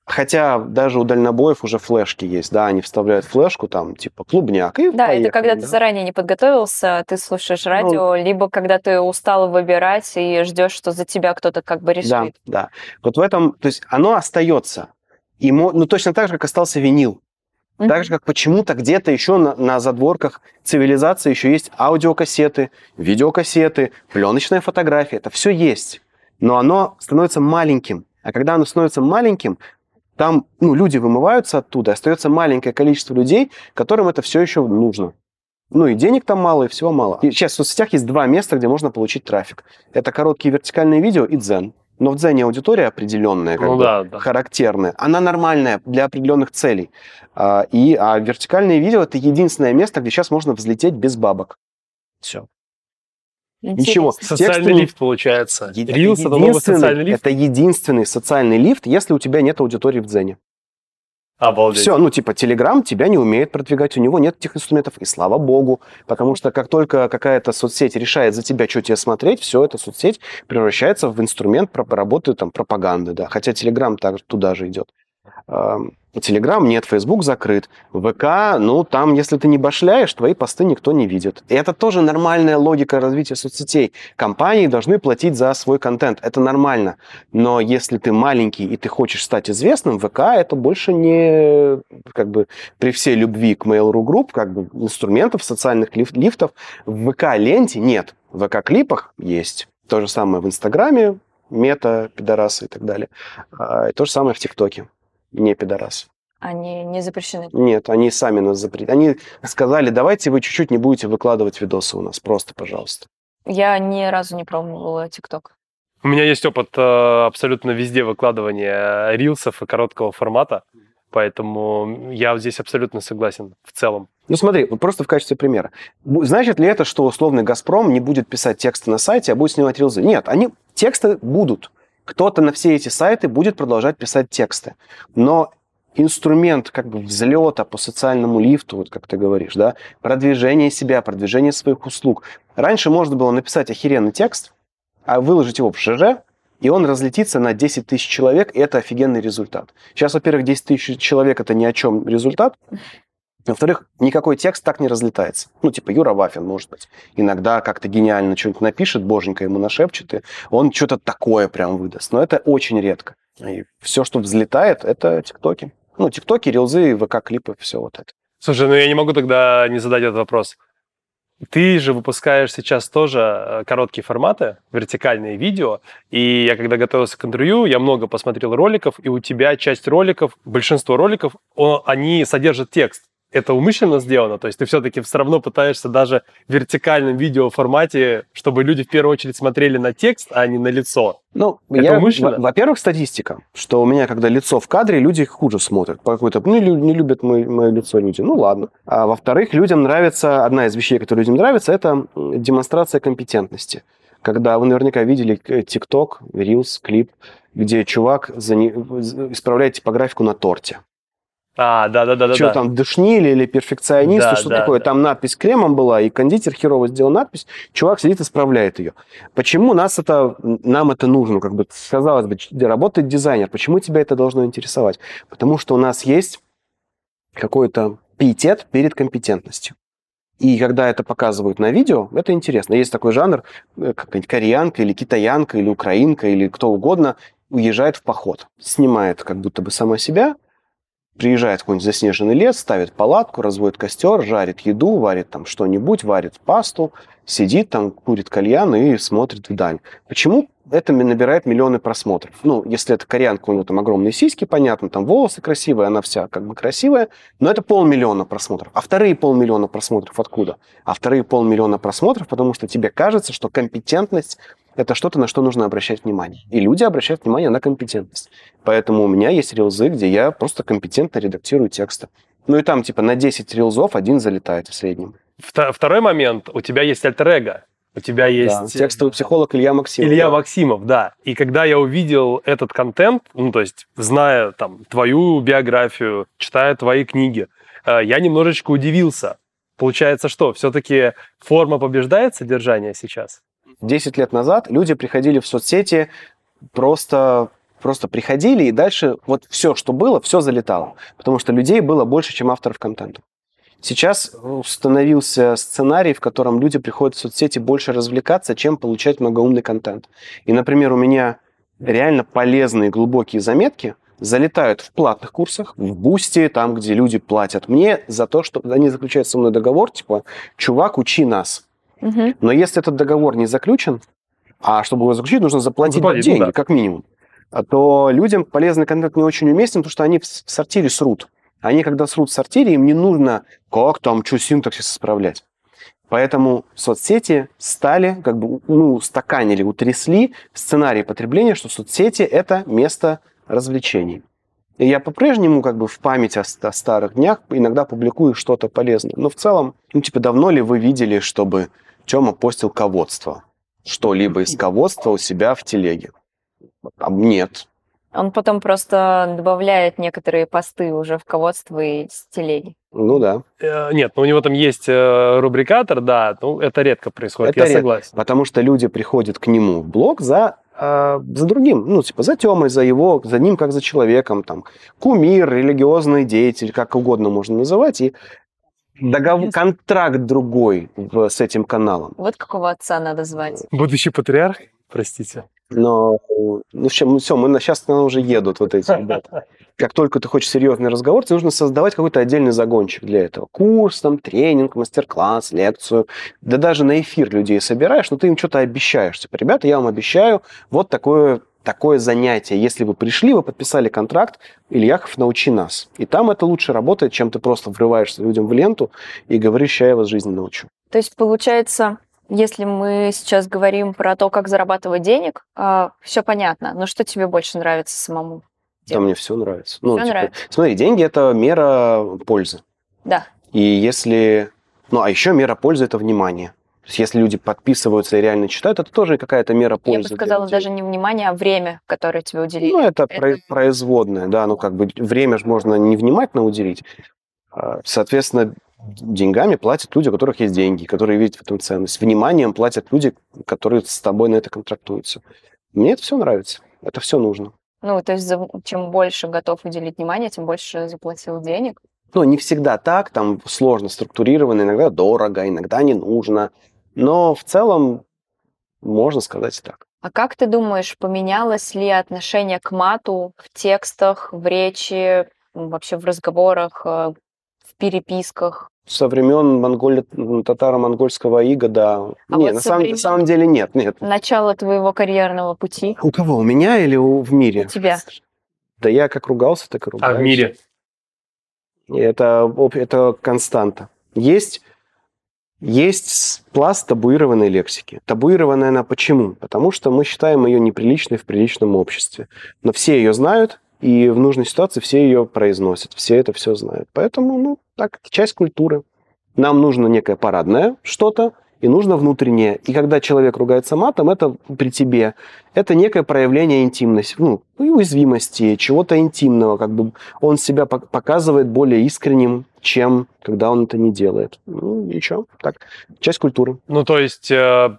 Хотя даже у дальнобоев уже флешки есть, да, они вставляют флешку там, типа клубняк, и Да, поехали, это когда да? ты заранее не подготовился, ты слушаешь ну, радио, ну, либо когда ты устал выбирать и ждешь, что за тебя кто-то как бы решит. Да, да. Вот в этом, то есть оно остается, и, ну, точно так же, как остался винил. Mm-hmm. Так же, как почему-то где-то еще на, на задворках цивилизации еще есть аудиокассеты, видеокассеты, пленочная фотография. Это все есть. Но оно становится маленьким. А когда оно становится маленьким, там ну, люди вымываются оттуда, остается маленькое количество людей, которым это все еще нужно. Ну и денег там мало, и всего мало. И сейчас в соцсетях есть два места, где можно получить трафик. Это короткие вертикальные видео и дзен. Но в дзене аудитория определенная, как ну, бы, да, да. характерная. Она нормальная для определенных целей. А, и, а вертикальное видео – это единственное место, где сейчас можно взлететь без бабок. Все. Ничего. Социальный Текстами... лифт получается. Е- Рилс это, это новый социальный лифт. Это единственный социальный лифт, если у тебя нет аудитории в Дзене. Обалдеть. Все, ну типа Telegram тебя не умеет продвигать, у него нет этих инструментов, и слава богу, потому что как только какая-то соцсеть решает за тебя, что тебе смотреть, все эта соцсеть превращается в инструмент работы там пропаганды, да, хотя Telegram так туда же идет. Телеграм эм, нет, Фейсбук закрыт. ВК, ну, там, если ты не башляешь, твои посты никто не видит. И это тоже нормальная логика развития соцсетей. Компании должны платить за свой контент. Это нормально. Но если ты маленький и ты хочешь стать известным, ВК это больше не, как бы, при всей любви к Mail.ru Group, как бы, инструментов, социальных лиф- лифтов в ВК-ленте нет. В ВК-клипах есть. То же самое в Инстаграме, мета, пидорасы и так далее. А, и то же самое в ТикТоке не пидорасы. Они не запрещены? Нет, они сами нас запретили. Они сказали, давайте вы чуть-чуть не будете выкладывать видосы у нас, просто, пожалуйста. Я ни разу не пробовала ТикТок. У меня есть опыт э, абсолютно везде выкладывания э, рилсов и короткого формата, поэтому я здесь абсолютно согласен в целом. Ну смотри, вот просто в качестве примера. Значит ли это, что условный «Газпром» не будет писать тексты на сайте, а будет снимать рилзы? Нет, они тексты будут кто-то на все эти сайты будет продолжать писать тексты. Но инструмент как бы взлета по социальному лифту, вот как ты говоришь, да, продвижение себя, продвижение своих услуг. Раньше можно было написать охеренный текст, а выложить его в ЖЖ, и он разлетится на 10 тысяч человек, и это офигенный результат. Сейчас, во-первых, 10 тысяч человек – это ни о чем результат, во-вторых, никакой текст так не разлетается. Ну, типа Юра Вафин, может быть. Иногда как-то гениально что-нибудь напишет, боженька ему нашепчет, и он что-то такое прям выдаст. Но это очень редко. И все, что взлетает, это тиктоки. Ну, тиктоки, рилзы, ВК-клипы, все вот это. Слушай, ну я не могу тогда не задать этот вопрос. Ты же выпускаешь сейчас тоже э, короткие форматы, вертикальные видео. И я когда готовился к интервью, я много посмотрел роликов, и у тебя часть роликов, большинство роликов, они содержат текст это умышленно сделано? То есть ты все-таки все равно пытаешься даже в вертикальном видеоформате, чтобы люди в первую очередь смотрели на текст, а не на лицо? Ну, это я, умышленно? Во-первых, статистика, что у меня, когда лицо в кадре, люди хуже смотрят. По какой-то, ну, не любят мое, мое лицо люди, ну, ладно. А во-вторых, людям нравится, одна из вещей, которая людям нравится, это демонстрация компетентности. Когда вы наверняка видели э, TikTok, Reels, клип, где чувак за... исправляет типографику на торте. А, да, да, да, да. Что да. там, душнили или перфекционисты, да, что да, такое? Да. Там надпись кремом была, и кондитер херово сделал надпись, чувак сидит и исправляет ее. Почему нас это, нам это нужно? Как бы, казалось бы, работает дизайнер, почему тебя это должно интересовать? Потому что у нас есть какой-то пиетет перед компетентностью. И когда это показывают на видео, это интересно. Есть такой жанр, э, какая-нибудь кореянка или китаянка или украинка или кто угодно уезжает в поход, снимает как будто бы сама себя, приезжает в какой-нибудь заснеженный лес, ставит палатку, разводит костер, жарит еду, варит там что-нибудь, варит пасту, сидит там, курит кальян и смотрит вдаль. Почему это набирает миллионы просмотров? Ну, если это кореянка, у нее там огромные сиськи, понятно, там волосы красивые, она вся как бы красивая, но это полмиллиона просмотров. А вторые полмиллиона просмотров откуда? А вторые полмиллиона просмотров, потому что тебе кажется, что компетентность это что-то, на что нужно обращать внимание. И люди обращают внимание на компетентность. Поэтому у меня есть рилзы, где я просто компетентно редактирую тексты. Ну и там типа на 10 рилзов один залетает в среднем. Второй момент. У тебя есть альтер -эго. У тебя есть... Да, э, текстовый психолог Илья Максимов. Илья да. Максимов, да. И когда я увидел этот контент, ну, то есть, зная там твою биографию, читая твои книги, э, я немножечко удивился. Получается что, все-таки форма побеждает содержание сейчас? 10 лет назад люди приходили в соцсети просто просто приходили, и дальше вот все, что было, все залетало. Потому что людей было больше, чем авторов контента. Сейчас э, установился сценарий, в котором люди приходят в соцсети больше развлекаться, чем получать многоумный контент. И, например, у меня реально полезные глубокие заметки залетают в платных курсах, в бусте, там, где люди платят мне за то, что они заключают со мной договор, типа, чувак, учи нас. Угу. Но если этот договор не заключен, а чтобы его заключить, нужно заплатить, заплатить ну деньги, да. как минимум, а то людям полезный контент не очень уместен, потому что они в сортире срут. Они, когда срут в сортире, им не нужно, как там, что синтаксис исправлять. Поэтому соцсети стали, как бы, ну, стаканили, утрясли сценарий потребления, что соцсети – это место развлечений. И я по-прежнему как бы в память о, о старых днях иногда публикую что-то полезное. Но в целом, ну, типа, давно ли вы видели, чтобы Тема постил ководство. Что-либо из ководства у себя в телеге. А нет. Он потом просто добавляет некоторые посты уже в ководство и с телеги. Ну да. Э, нет, ну у него там есть э, рубрикатор, да, ну это редко происходит, это я редко, согласен. Потому что люди приходят к нему в блог за э, за другим, ну, типа, за Тёмой, за его, за ним, как за человеком, там, кумир, религиозный деятель, как угодно можно называть, и договор, контракт другой в, с этим каналом. Вот какого отца надо звать. Будущий патриарх, простите. Но, ну, в общем, все, мы на, сейчас на уже едут вот эти ребята. Как только ты хочешь серьезный разговор, тебе нужно создавать какой-то отдельный загончик для этого. Курс, там, тренинг, мастер-класс, лекцию. Да даже на эфир людей собираешь, но ты им что-то обещаешь. Типа, ребята, я вам обещаю вот такое такое занятие. Если вы пришли, вы подписали контракт, Ильяхов, научи нас. И там это лучше работает, чем ты просто врываешься людям в ленту и говоришь, я вас жизни научу. То есть, получается, если мы сейчас говорим про то, как зарабатывать денег, э, а, все понятно. Но что тебе больше нравится самому? Делать? Да, мне все нравится. Ну, все типа, нравится. Смотри, деньги это мера пользы. Да. И если. Ну, а еще мера пользы это внимание. То есть если люди подписываются и реально читают, это тоже какая-то мера пользы. Я бы сказала даже не внимание, а время, которое тебе уделили. Ну, это, это... производное, да, ну как бы время же можно невнимательно уделить. А, соответственно, деньгами платят люди, у которых есть деньги, которые видят в этом ценность. Вниманием платят люди, которые с тобой на это контрактуются. Мне это все нравится, это все нужно. Ну, то есть чем больше готов уделить внимание, тем больше заплатил денег. Ну, не всегда так, там сложно структурировано, иногда дорого, иногда не нужно. Но в целом можно сказать и так. А как ты думаешь, поменялось ли отношение к мату в текстах, в речи, вообще в разговорах, э, в переписках? Со времен монголи... татаро-монгольского ига, да. А нет, вот на, самом... времен... на самом деле нет, нет. Начало твоего карьерного пути? У кого? У меня или у... в мире? У тебя. Да я как ругался, так и ругался. А в мире? это, это константа. Есть есть пласт табуированной лексики. Табуированная она почему? Потому что мы считаем ее неприличной в приличном обществе. Но все ее знают, и в нужной ситуации все ее произносят, все это все знают. Поэтому, ну, так, часть культуры. Нам нужно некое парадное что-то, и нужно внутреннее. И когда человек ругается матом, это при тебе. Это некое проявление интимности, ну, уязвимости, чего-то интимного. Как бы он себя показывает более искренним, чем когда он это не делает. Ну, и что? Так, часть культуры. Ну, то есть, э,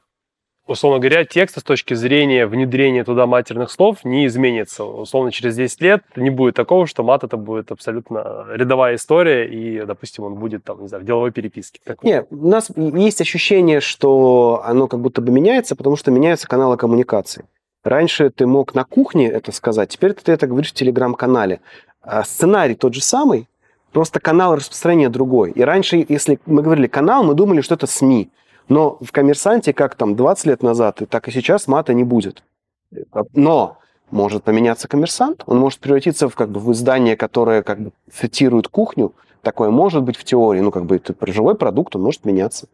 условно говоря, текст с точки зрения внедрения туда матерных слов не изменится. Условно, через 10 лет не будет такого, что мат это будет абсолютно рядовая история, и, допустим, он будет там, не знаю, в деловой переписке. Нет, у нас есть ощущение, что оно как будто бы меняется, потому что меняются каналы коммуникации. Раньше ты мог на кухне это сказать, теперь ты это говоришь в телеграм-канале. А сценарий тот же самый, Просто канал распространения другой. И раньше, если мы говорили канал, мы думали, что это СМИ. Но в «Коммерсанте», как там 20 лет назад, и так и сейчас мата не будет. Но может поменяться коммерсант, он может превратиться в, как бы, в издание, которое как бы, цитирует кухню. Такое может быть в теории, ну, как бы это живой продукт, он может меняться.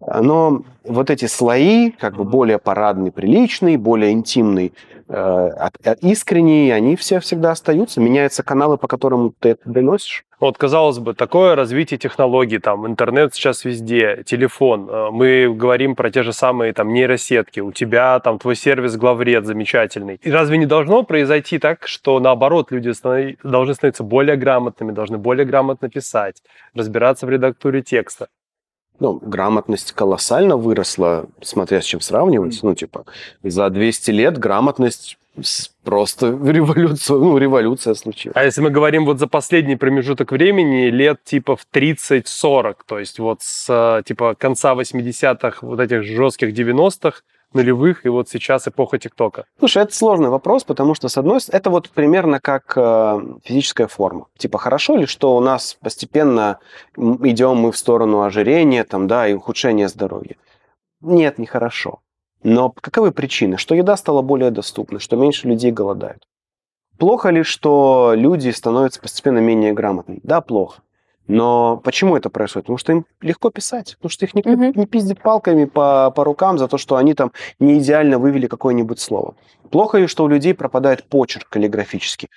Но вот эти слои, как бы более парадный, приличный, более интимный, э, э искренний, они все всегда остаются. Меняются каналы, по которым ты это доносишь. Вот, казалось бы, такое развитие технологий, там, интернет сейчас везде, телефон, э, мы говорим про те же самые, там, нейросетки, у тебя, там, твой сервис главред замечательный. И разве не должно произойти так, что, наоборот, люди станов... должны становиться более грамотными, должны более грамотно писать, разбираться в редактуре текста? ну, грамотность колоссально выросла, смотря с чем сравнивать. Ну, типа, за 200 лет грамотность просто революция ну, революция случилась. А если мы говорим вот за последний промежуток времени, лет типа в 30-40, то есть вот с типа конца 80-х, вот этих жестких 90-х, нулевых и вот сейчас эпоха ТикТока? Слушай, это сложный вопрос, потому что, с одной стороны, это вот примерно как э, физическая форма. Типа, хорошо ли, что у нас постепенно идем мы в сторону ожирения там, да, и ухудшения здоровья? Нет, нехорошо. Но каковы причины? Что еда стала более доступна, что меньше людей голодают. Плохо ли, что люди становятся постепенно менее грамотными? Да, плохо. Но почему это происходит? Потому что им легко писать, потому что их никто угу. не пиздит палками по, по рукам за то, что они там не идеально вывели какое-нибудь слово. Плохо ли, что у людей пропадает почерк каллиграфический?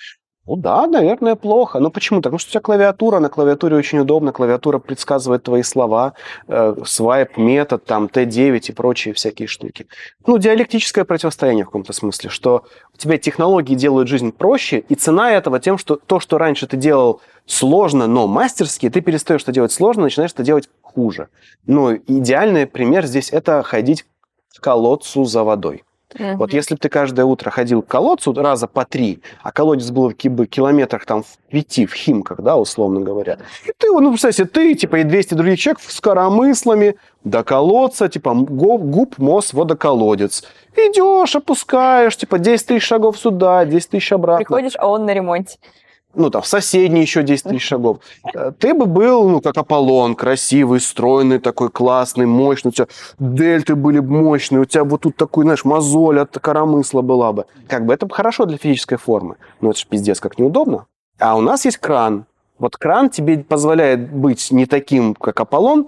Ну да, наверное, плохо. Но почему? так? Потому что у тебя клавиатура, на клавиатуре очень удобно, клавиатура предсказывает твои слова, э, свайп, метод, там, Т9 и прочие всякие штуки. Ну, диалектическое противостояние в каком-то смысле, что у тебя технологии делают жизнь проще, и цена этого тем, что то, что раньше ты делал сложно, но мастерски, ты перестаешь это делать сложно, начинаешь это делать хуже. Ну, идеальный пример здесь это ходить к колодцу за водой. Угу. Вот если бы ты каждое утро ходил к колодцу раза по три, а колодец был бы километрах там в пяти, в Химках, да, условно говоря, и ты, ну, представь ты, типа, и 200 других человек с коромыслами до колодца, типа, губ, губ мост, водоколодец. Идешь, опускаешь, типа, 10 тысяч шагов сюда, 10 тысяч обратно. Приходишь, а он на ремонте ну, там, в соседние еще 10 тысяч шагов, э, ты бы был, ну, как Аполлон, красивый, стройный такой, классный, мощный, у тебя дельты были бы мощные, у тебя вот тут такой, знаешь, мозоль от коромысла была бы. Как бы это хорошо для физической формы, но это же пиздец, как неудобно. А у нас есть кран. Вот кран тебе позволяет быть не таким, как Аполлон,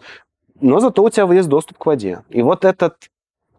но зато у тебя есть доступ к воде. И вот этот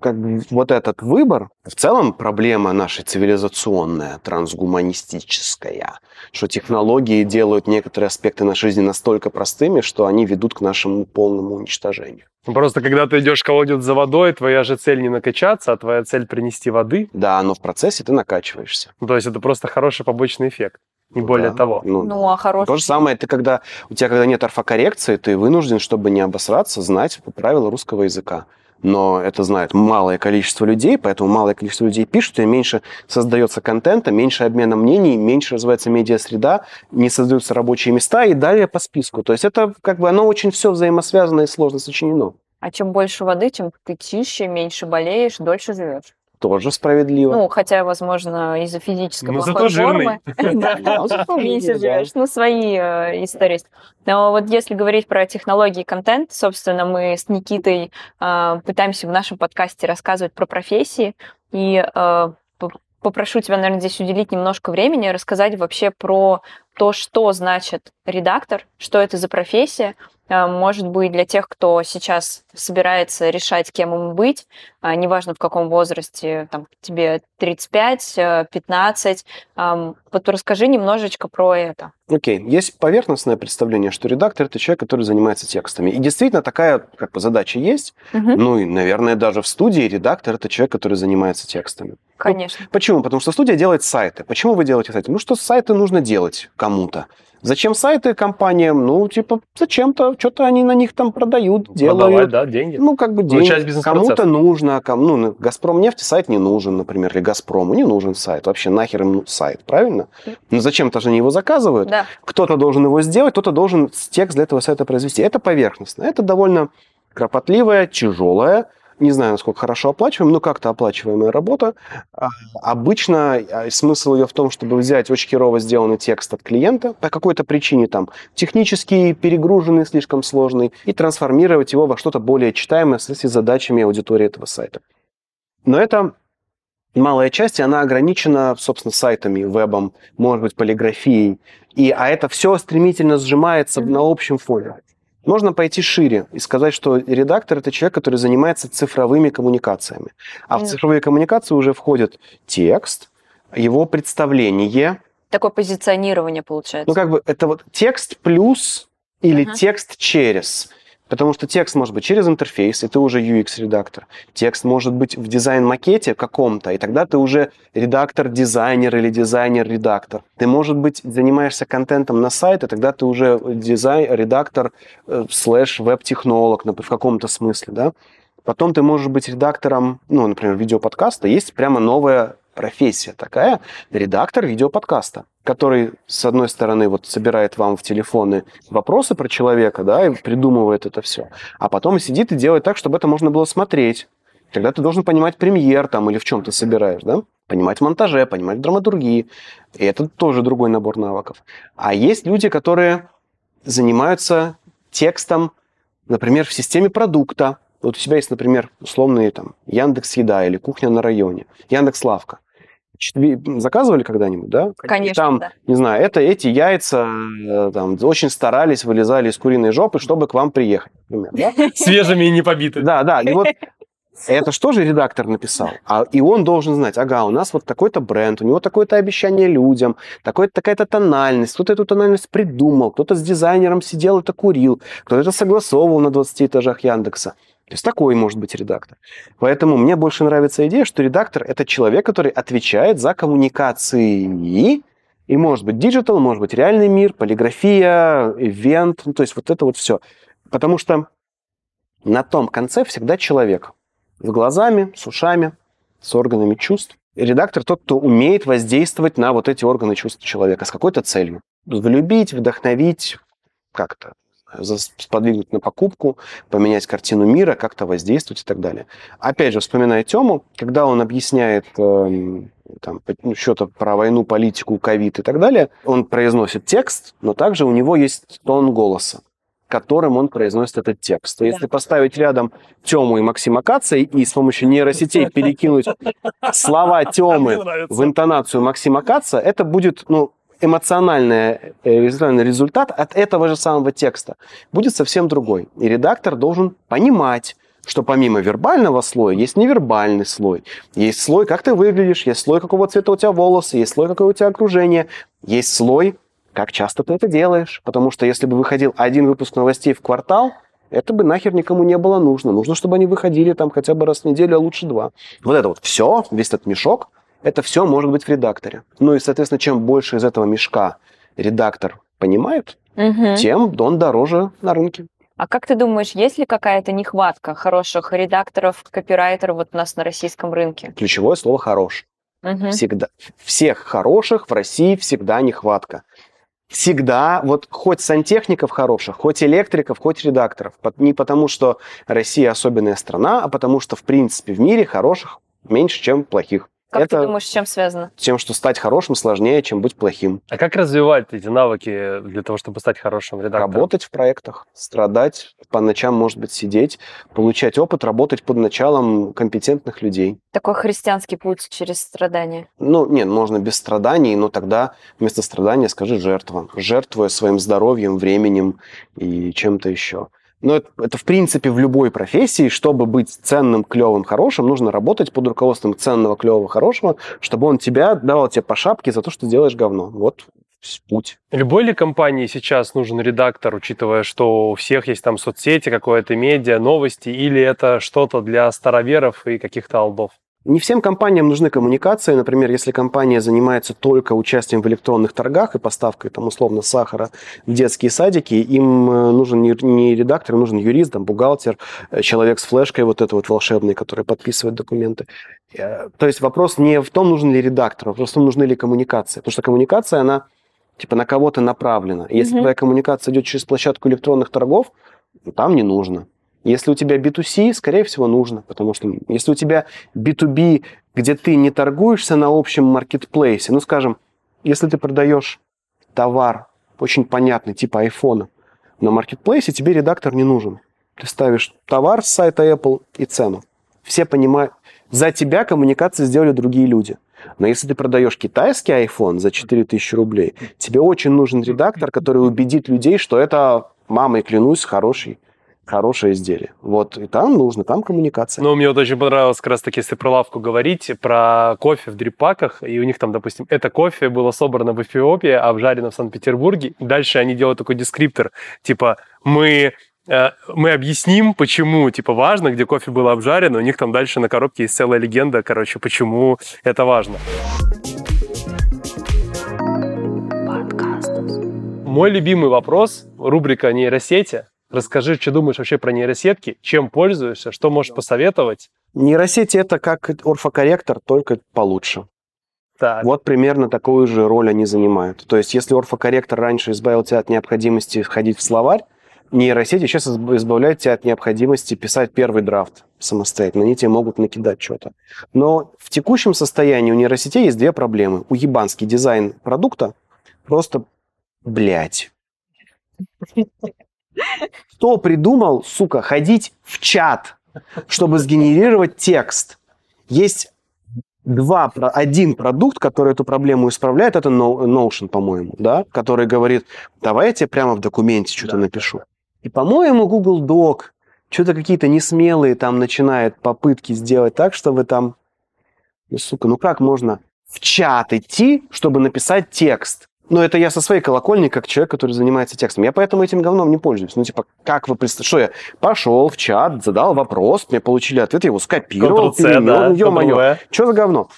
как бы вот этот выбор. В целом проблема наша цивилизационная, трансгуманистическая, что технологии делают некоторые аспекты нашей жизни настолько простыми, что они ведут к нашему полному уничтожению. Ну, просто когда ты идешь колодец за водой, твоя же цель не накачаться, а твоя цель принести воды. Да, но в процессе ты накачиваешься. Ну, то есть это просто хороший побочный эффект. Не ну, более да. того. Ну, ну а хороший... То же самое, ты когда, у тебя когда нет орфокоррекции, ты вынужден, чтобы не обосраться, знать правила русского языка но это знает малое количество людей, поэтому малое количество людей пишут, и меньше создается контента, меньше обмена мнений, меньше развивается медиа-среда, не создаются рабочие места и далее по списку. То есть это как бы оно очень все взаимосвязано и сложно сочинено. А чем больше воды, тем ты чище, меньше болеешь, дольше живешь тоже справедливо. Ну, хотя, возможно, из-за физического Но ну, зато формы. жирный. Ну, свои э, истории. Но вот если говорить про технологии контент, собственно, мы с Никитой э, пытаемся в нашем подкасте рассказывать про профессии. И э, попрошу тебя, наверное, здесь уделить немножко времени, рассказать вообще про то, что значит редактор, что это за профессия, может быть, для тех, кто сейчас собирается решать, кем ему быть, а, неважно в каком возрасте, там, тебе 35, 15. Э, вот расскажи немножечко про это. Окей, okay. есть поверхностное представление, что редактор это человек, который занимается текстами. И действительно такая как бы, задача есть. Uh -huh. Ну и, наверное, даже в студии редактор это человек, который занимается текстами. Ну, Конечно. Ну, почему? Потому что студия делает сайты. Почему вы делаете сайты? Ну что сайты нужно делать кому-то. Зачем сайты компаниям? Ну, типа, зачем-то, что-то они на них там продают, делают. Продавать, да, деньги. Ну, как бы ну, деньги. Ну, часть бизнес Кому-то нужно нужно, ну, Газпром нефти сайт не нужен, например, или Газпрому не нужен сайт. Вообще нахер им сайт, правильно? Но ну, зачем-то же они его заказывают. Да. Кто-то должен его сделать, кто-то должен текст для этого сайта произвести. Это поверхностно. Это довольно кропотливая, тяжелая, не знаю, насколько хорошо оплачиваем, но как-то оплачиваемая работа. А, обычно а, смысл ее в том, чтобы взять очень херово сделанный текст от клиента по какой-то причине там технически перегруженный, слишком сложный, и трансформировать его во что-то более читаемое в связи с задачами аудитории этого сайта. Но это малая часть, и она ограничена, собственно, сайтами, вебом, может быть, полиграфией. И, а это все стремительно сжимается на общем фоне. Можно пойти шире и сказать, что редактор это человек, который занимается цифровыми коммуникациями. А mm. в цифровые коммуникации уже входит текст, его представление. Такое позиционирование получается. Ну, как бы это вот текст плюс или uh-huh. текст через. Потому что текст может быть через интерфейс, и ты уже UX-редактор. Текст может быть в дизайн-макете каком-то, и тогда ты уже редактор-дизайнер или дизайнер-редактор. Ты, может быть, занимаешься контентом на сайте, тогда ты уже дизайн-редактор э, слэш веб-технолог в каком-то смысле, да? Потом ты можешь быть редактором, ну, например, видеоподкаста. Есть прямо новая профессия такая, редактор видеоподкаста который, с одной стороны, вот собирает вам в телефоны вопросы про человека, да, и придумывает это все, а потом сидит и делает так, чтобы это можно было смотреть. Тогда ты должен понимать премьер там или в чем ты собираешь, да? Понимать в монтаже, понимать в драматургии. И это тоже другой набор навыков. А есть люди, которые занимаются текстом, например, в системе продукта. Вот у тебя есть, например, условные там Яндекс Еда или Кухня на районе, Яндекс Лавка заказывали когда-нибудь, да? Конечно. там, да. не знаю, это эти яйца э, там очень старались, вылезали из куриной жопы, чтобы к вам приехать, например. Свежими и не побиты. Да, да. И вот это что же редактор написал? А, и он должен знать, ага, у нас вот такой-то бренд, у него такое-то обещание людям, такой-то, такая-то тональность, кто-то эту тональность придумал, кто-то с дизайнером сидел это курил, кто-то это согласовывал на 20 этажах Яндекса. То есть такой может быть редактор. Поэтому мне больше нравится идея, что редактор это человек, который отвечает за коммуникации. И может быть диджитал, может быть реальный мир, полиграфия, ивент, ну, то есть вот это вот все. Потому что на том конце всегда человек. С глазами, с ушами, с органами чувств. И редактор тот, кто умеет воздействовать на вот эти органы чувств человека с какой-то целью. Влюбить, вдохновить, как-то сподвигнуть на покупку, поменять картину мира, как-то воздействовать и так далее. Опять же, вспоминая Тему, когда он объясняет эм, там, что-то ну, про войну, политику, ковид и так далее, он произносит текст, но также у него есть тон голоса которым он произносит этот текст. Да. Если поставить рядом Тему и Максима Каца и с помощью нейросетей перекинуть слова Темы в интонацию Максима Каца, это будет, ну, Э, эмоциональный результат от этого же самого текста будет совсем другой. И редактор должен понимать, что помимо вербального слоя есть невербальный слой. Есть слой, как ты выглядишь, есть слой, какого цвета у тебя волосы, есть слой, какое у тебя окружение, есть слой, как часто ты это делаешь. Потому что если бы выходил один выпуск новостей в квартал, это бы нахер никому не было нужно. Нужно, чтобы они выходили там хотя бы раз в неделю, а лучше два. Вот это вот все, весь этот мешок – это все может быть в редакторе. Ну и, соответственно, чем больше из этого мешка редактор понимает, угу. тем он дороже на рынке. А как ты думаешь, есть ли какая-то нехватка хороших редакторов, копирайтеров вот у нас на российском рынке? Ключевое слово «хорош». Угу. Всегда. Всех хороших в России всегда нехватка. Всегда, вот хоть сантехников хороших, хоть электриков, хоть редакторов. Не потому, что Россия особенная страна, а потому, что, в принципе, в мире хороших меньше, чем плохих. Как это ты думаешь, с чем связано? Тем, что стать хорошим сложнее, чем быть плохим. А как развивать эти навыки для того, чтобы стать хорошим редактором? Работать в проектах, страдать, по ночам, может быть, сидеть, получать опыт, работать под началом компетентных людей. Такой христианский путь через страдания. Ну, нет, ну, можно без страданий, но тогда вместо страдания скажи жертва. Жертвуя своим здоровьем, временем и чем-то еще. Но это, это в принципе в любой профессии, чтобы быть ценным, клевым, хорошим, нужно работать под руководством ценного, клевого, хорошего, чтобы он тебя давал тебе по шапке за то, что делаешь говно. Вот путь. Любой ли компании сейчас нужен редактор, учитывая, что у всех есть там соцсети, какое-то медиа, новости, или это что-то для староверов и каких-то алдов? Не всем компаниям нужны коммуникации. Например, если компания занимается только участием в электронных торгах и поставкой, там, условно, сахара в детские садики, им э, нужен не редактор, нужен юрист, там, бухгалтер, э, человек с флешкой вот это вот волшебный, который подписывает документы. Э, то есть вопрос не в том, нужен ли редактор, а вопрос в том, нужны ли коммуникации. Потому что коммуникация, она типа на кого-то направлена. Если mm-hmm. твоя коммуникация идет через площадку электронных торгов, ну, там не нужно. Если у тебя B2C, скорее всего, нужно, потому что если у тебя B2B, где ты не торгуешься на общем маркетплейсе, ну, скажем, если ты продаешь товар очень понятный, типа айфона, на маркетплейсе тебе редактор не нужен. Ты ставишь товар с сайта Apple и цену. Все понимают, за тебя коммуникации сделали другие люди. Но если ты продаешь китайский iPhone за 4000 рублей, тебе очень нужен редактор, который убедит людей, что это, мамой клянусь, хороший хорошее изделие. Вот, и там нужно, там коммуникация. Ну, мне вот очень понравилось, как раз таки, если про лавку говорить, про кофе в дрипаках, и у них там, допустим, это кофе было собрано в Эфиопии, а обжарено в Санкт-Петербурге, дальше они делают такой дескриптор, типа, мы э, мы объясним, почему, типа, важно, где кофе было обжарено. У них там дальше на коробке есть целая легенда, короче, почему это важно. Мой любимый вопрос, рубрика нейросети. Расскажи, что думаешь вообще про нейросетки, чем пользуешься, что можешь посоветовать? Нейросети это как орфокорректор, только получше. Так. Вот примерно такую же роль они занимают. То есть, если орфокорректор раньше избавил тебя от необходимости входить в словарь, нейросети сейчас избавляют тебя от необходимости писать первый драфт самостоятельно. Они тебе могут накидать что-то. Но в текущем состоянии у нейросетей есть две проблемы. Уебанский дизайн продукта просто блядь. Кто придумал, сука, ходить в чат, чтобы сгенерировать текст? Есть два, один продукт, который эту проблему исправляет, это Notion, по-моему, да, который говорит, давай я тебе прямо в документе что-то да. напишу. И, по-моему, Google Doc что-то какие-то несмелые там начинает попытки сделать так, чтобы там, ну, сука, ну как можно в чат идти, чтобы написать текст? Но это я со своей колокольни, как человек, который занимается текстом. Я поэтому этим говном не пользуюсь. Ну, типа, как вы представляете? Что я пошел в чат, задал вопрос, мне получили ответ, я его скопировал, Ё-моё, что за говно?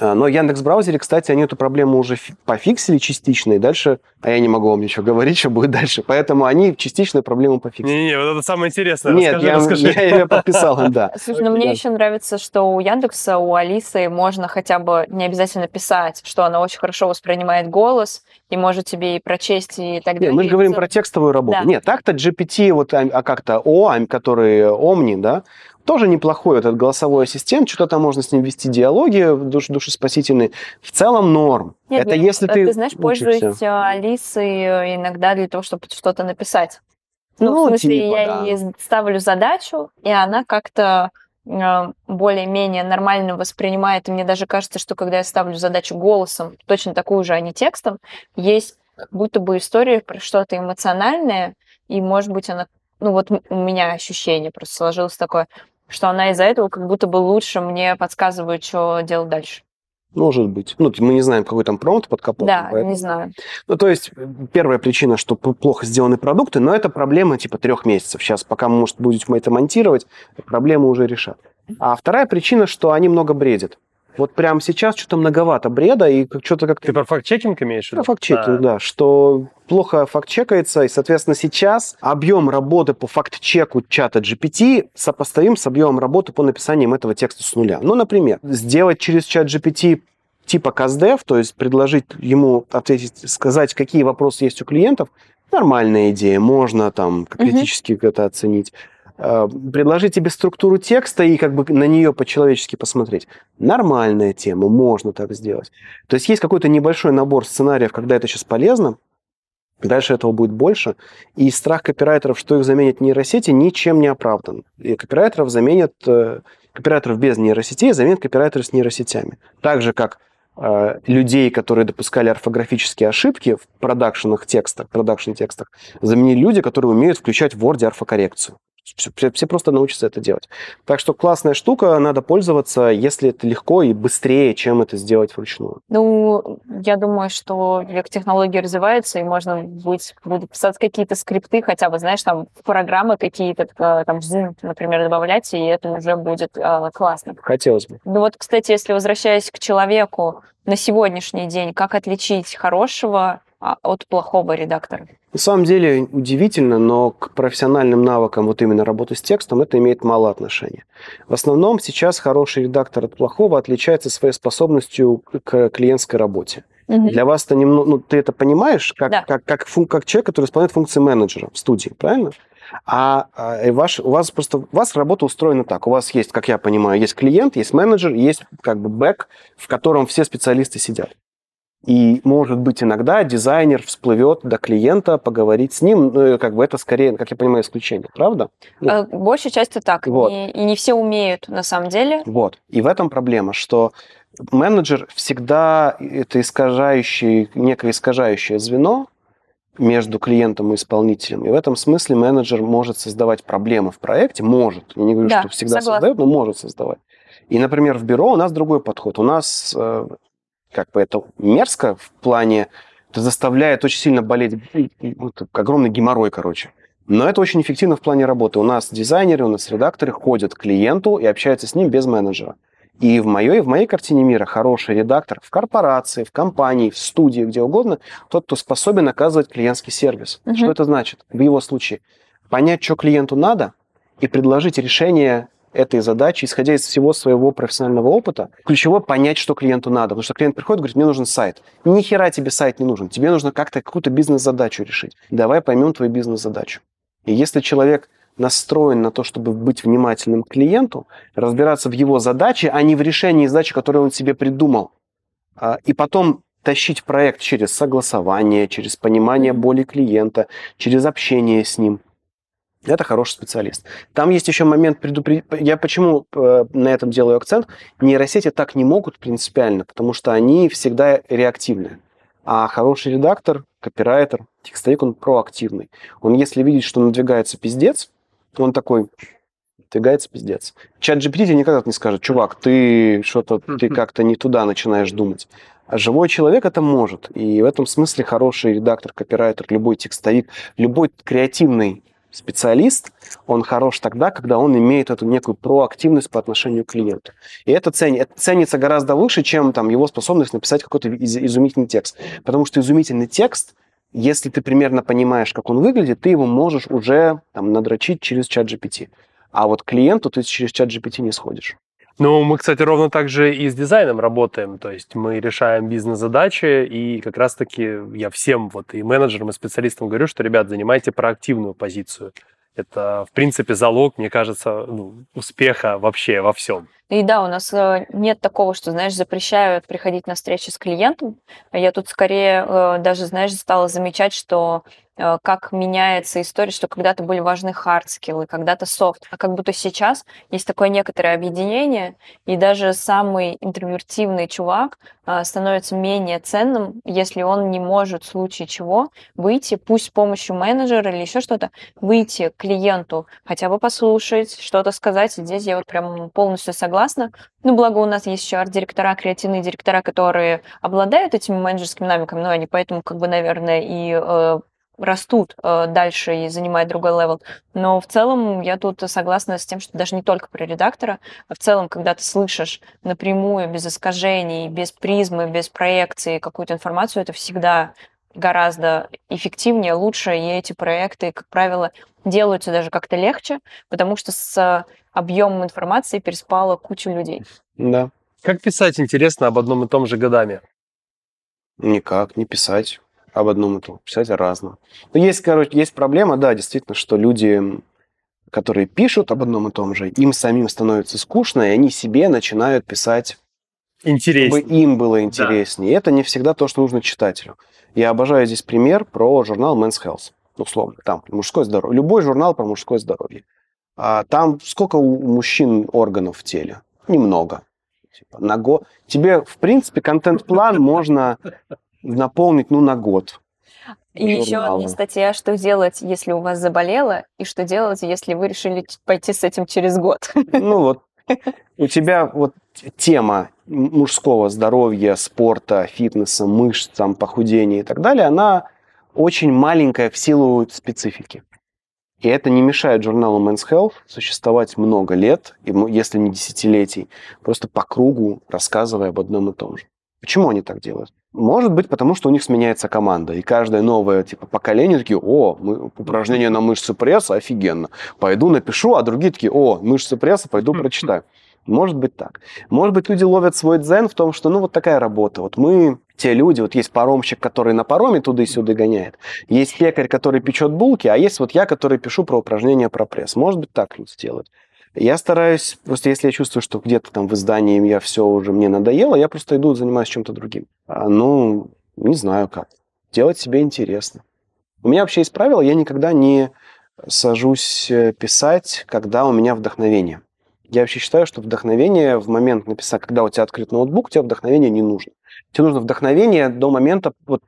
А, но Яндекс браузере, кстати, они эту проблему уже пофиксили частично, и дальше, а я не могу вам ничего говорить, что будет дальше, поэтому они частично проблему пофиксили. Не-не, вот это самое интересное. Нет, расскажи, я, расскажи. я ее подписал, да. Слушай, но ну мне еще нравится, что у Яндекса, у Алисы можно хотя бы не обязательно писать, что она очень хорошо воспринимает голос и может тебе и прочесть и так далее. Нет, мы говорим про текстовую работу. Да. Нет, так-то GPT, вот а, а как-то OAM, а, который Omni, да, тоже неплохой этот голосовой ассистент, что-то там можно с ним вести диалоги душ душеспасительные. В целом норм. Нет, это нет, если ты... Ты знаешь, пользуюсь э, Алисой э, иногда для того, чтобы что-то написать. Ну, ну в смысле, типа, я да. ей ставлю задачу, и она как-то э, более-менее нормально воспринимает. И мне даже кажется, что когда я ставлю задачу голосом, точно такую же, а не текстом, есть будто бы история про что-то эмоциональное, и, может быть, она... Ну, вот у меня ощущение просто сложилось такое что она из-за этого как будто бы лучше мне подсказывает, что делать дальше. Может быть. Ну, мы не знаем, какой там промпт под капотом. Да, поэтому. не знаю. Ну, то есть, э, первая причина, что плохо сделаны продукты, но это проблема типа трех месяцев. Сейчас, пока, может, будете мы это монтировать, проблему уже решат. А вторая причина, что они много бредят. Вот прямо сейчас что-то многовато бреда и что-то как-то... Ты про факт-чекинг имеешь в виду? Про факт-чекинг, а. да, что плохо факт-чекается, и, соответственно, сейчас объем работы по факт-чеку чата GPT сопоставим с объемом работы по написанию этого текста с нуля. Ну, например, сделать через чат GPT типа КАЗДЕВ, то есть предложить ему ответить, сказать, какие вопросы есть у клиентов, нормальная идея, можно там критически угу. это оценить. Эм, предложить тебе структуру текста и как бы на нее по-человечески посмотреть. Нормальная тема, можно так сделать. То есть есть какой-то небольшой набор сценариев, когда это сейчас полезно, дальше этого будет больше, и страх копирайтеров, что их заменят нейросети, ничем не оправдан. И копирайтеров заменят, э, копирайтеров без нейросетей заменят копирайтеры с нейросетями. Так же, как э, людей, которые допускали орфографические ошибки в продакшенных текстах, продакшн текстах, заменили люди, которые умеют включать в Word орфокоррекцию. Все, все просто научатся это делать. Так что классная штука, надо пользоваться, если это легко и быстрее, чем это сделать вручную. Ну, я думаю, что век технологии развивается, и можно быть, будут писать какие-то скрипты, хотя бы, знаешь, там программы какие-то, э, там Zoom, например, добавлять, и это уже будет э, классно. Хотелось бы. Ну вот, кстати, если возвращаясь к человеку на сегодняшний день, как отличить хорошего а, от плохого редактора? На самом деле удивительно, но к профессиональным навыкам вот именно работы с текстом это имеет мало отношения. В основном сейчас хороший редактор от плохого отличается своей способностью к клиентской работе. Угу. Для вас это немного, ну ты это понимаешь, как, да. как, как, фун, как человек, который исполняет функции менеджера в студии, правильно? А, а ваш, у вас просто у вас работа устроена так. У вас есть, как я понимаю, есть клиент, есть менеджер, есть как бы бэк, в котором все специалисты сидят. И, может быть, иногда дизайнер всплывет до клиента, поговорить с ним. Ну, как бы это скорее, как я понимаю, исключение, правда? Ну, э, Большей частью так. Вот. И, и не все умеют, на самом деле. Вот. И в этом проблема, что менеджер всегда это искажающее, некое искажающее звено между клиентом и исполнителем. И в этом смысле менеджер может создавать проблемы в проекте. Может. Я не говорю, да, что всегда согласна. создает, но может создавать. И, например, в бюро у нас другой подход. У нас э, как бы это мерзко в плане, это заставляет очень сильно болеть, вот, огромный геморрой, короче. Но это очень эффективно в плане работы. У нас дизайнеры, у нас редакторы ходят к клиенту и общаются с ним без менеджера. И в моей, в моей картине мира хороший редактор в корпорации, в компании, в студии, где угодно, тот, кто способен оказывать клиентский сервис. Угу. Что это значит в его случае? Понять, что клиенту надо, и предложить решение этой задачи, исходя из всего своего профессионального опыта, ключевое понять, что клиенту надо. Потому что клиент приходит и говорит, мне нужен сайт. Ни хера тебе сайт не нужен. Тебе нужно как-то какую-то бизнес-задачу решить. Давай поймем твою бизнес-задачу. И если человек настроен на то, чтобы быть внимательным к клиенту, разбираться в его задаче, а не в решении задачи, которую он себе придумал. А, и потом тащить проект через согласование, через понимание боли клиента, через общение с ним – это хороший специалист. Там есть еще момент предупредить. Я почему э, на этом делаю акцент? Нейросети так не могут принципиально, потому что они всегда реактивны. А хороший редактор, копирайтер, текстовик, он проактивный. Он, если видит, что надвигается пиздец, он такой, надвигается пиздец. Чат GPT тебе никогда не скажет, чувак, ты что-то, ты как-то не туда начинаешь думать. А живой человек это может. И в этом смысле хороший редактор, копирайтер, любой текстовик, любой креативный специалист, он хорош тогда, когда он имеет эту некую проактивность по отношению к клиенту. И это, цени, это ценится гораздо выше, чем там, его способность написать какой-то из, изумительный текст. Потому что изумительный текст, если ты примерно понимаешь, как он выглядит, ты его можешь уже там, надрочить через чат GPT. А вот клиенту ты через чат GPT не сходишь. Ну, мы, кстати, ровно так же и с дизайном работаем. То есть мы решаем бизнес-задачи, и как раз-таки я всем, вот и менеджерам, и специалистам говорю, что, ребят, занимайте проактивную позицию. Это, в принципе, залог, мне кажется, ну, успеха вообще во всем. И да, у нас э, нет такого, что, знаешь, запрещают приходить на встречи с клиентом. Я тут скорее э, даже, знаешь, стала замечать, что Э, как меняется история, что когда-то были важны хардскиллы, когда-то софт, а как будто сейчас есть такое некоторое объединение, и даже самый интровертивный чувак э, становится менее ценным, если он не может в случае чего выйти, пусть с помощью менеджера или еще что-то, выйти к клиенту, хотя бы послушать, что-то сказать. И здесь я вот прям полностью согласна. Ну, благо у нас есть еще арт-директора, креативные директора, которые обладают этими менеджерскими навыками, но они поэтому, как бы, наверное, и э, растут э, дальше и занимают другой левел. Но в целом я тут согласна с тем, что даже не только про редактора, а в целом, когда ты слышишь напрямую, без искажений, без призмы, без проекции какую-то информацию, это всегда гораздо эффективнее, лучше, и эти проекты, как правило, делаются даже как-то легче, потому что с объемом информации переспала куча людей. Да. Как писать, интересно, об одном и том же годами? Никак, не писать об одном и том писать о Но ну, есть, короче, есть проблема, да, действительно, что люди, которые пишут об одном и том же, им самим становится скучно, и они себе начинают писать интереснее. Чтобы им было интереснее. Да. это не всегда то, что нужно читателю. Я обожаю здесь пример про журнал Men's Health. ну Условно, там, мужское здоровье. Любой журнал про мужское здоровье. А там сколько у мужчин органов в теле? Немного. Типа, наго... Тебе, в принципе, контент-план можно наполнить, ну, на год. И еще одна статья, что делать, если у вас заболело, и что делать, если вы решили пойти с этим через год. Ну вот, у тебя вот тема мужского здоровья, спорта, фитнеса, мышц, там, похудения и так далее, она очень маленькая в силу специфики. И это не мешает журналу Men's Health существовать много лет, если не десятилетий, просто по кругу рассказывая об одном и том же. Почему они так делают? Может быть, потому что у них сменяется команда, и каждое новое типа, поколение такие, о, мы, упражнение на мышцы пресса, офигенно, пойду напишу, а другие такие, о, мышцы пресса, пойду хм. прочитаю. Может быть так. Может быть, люди ловят свой дзен в том, что ну вот такая работа. Вот мы, те люди, вот есть паромщик, который на пароме туда-сюда и гоняет, есть пекарь, который печет булки, а есть вот я, который пишу про упражнения про пресс. Может быть, так люди сделают. Я стараюсь, просто если я чувствую, что где-то там в издании я все уже мне надоело, я просто иду занимаюсь чем-то другим. А, ну, не знаю как. Делать себе интересно. У меня вообще есть правило, я никогда не сажусь э, писать, когда у меня вдохновение. Я вообще считаю, что вдохновение в момент написать, когда у тебя открыт ноутбук, тебе вдохновение не нужно. Тебе нужно вдохновение до момента, вот,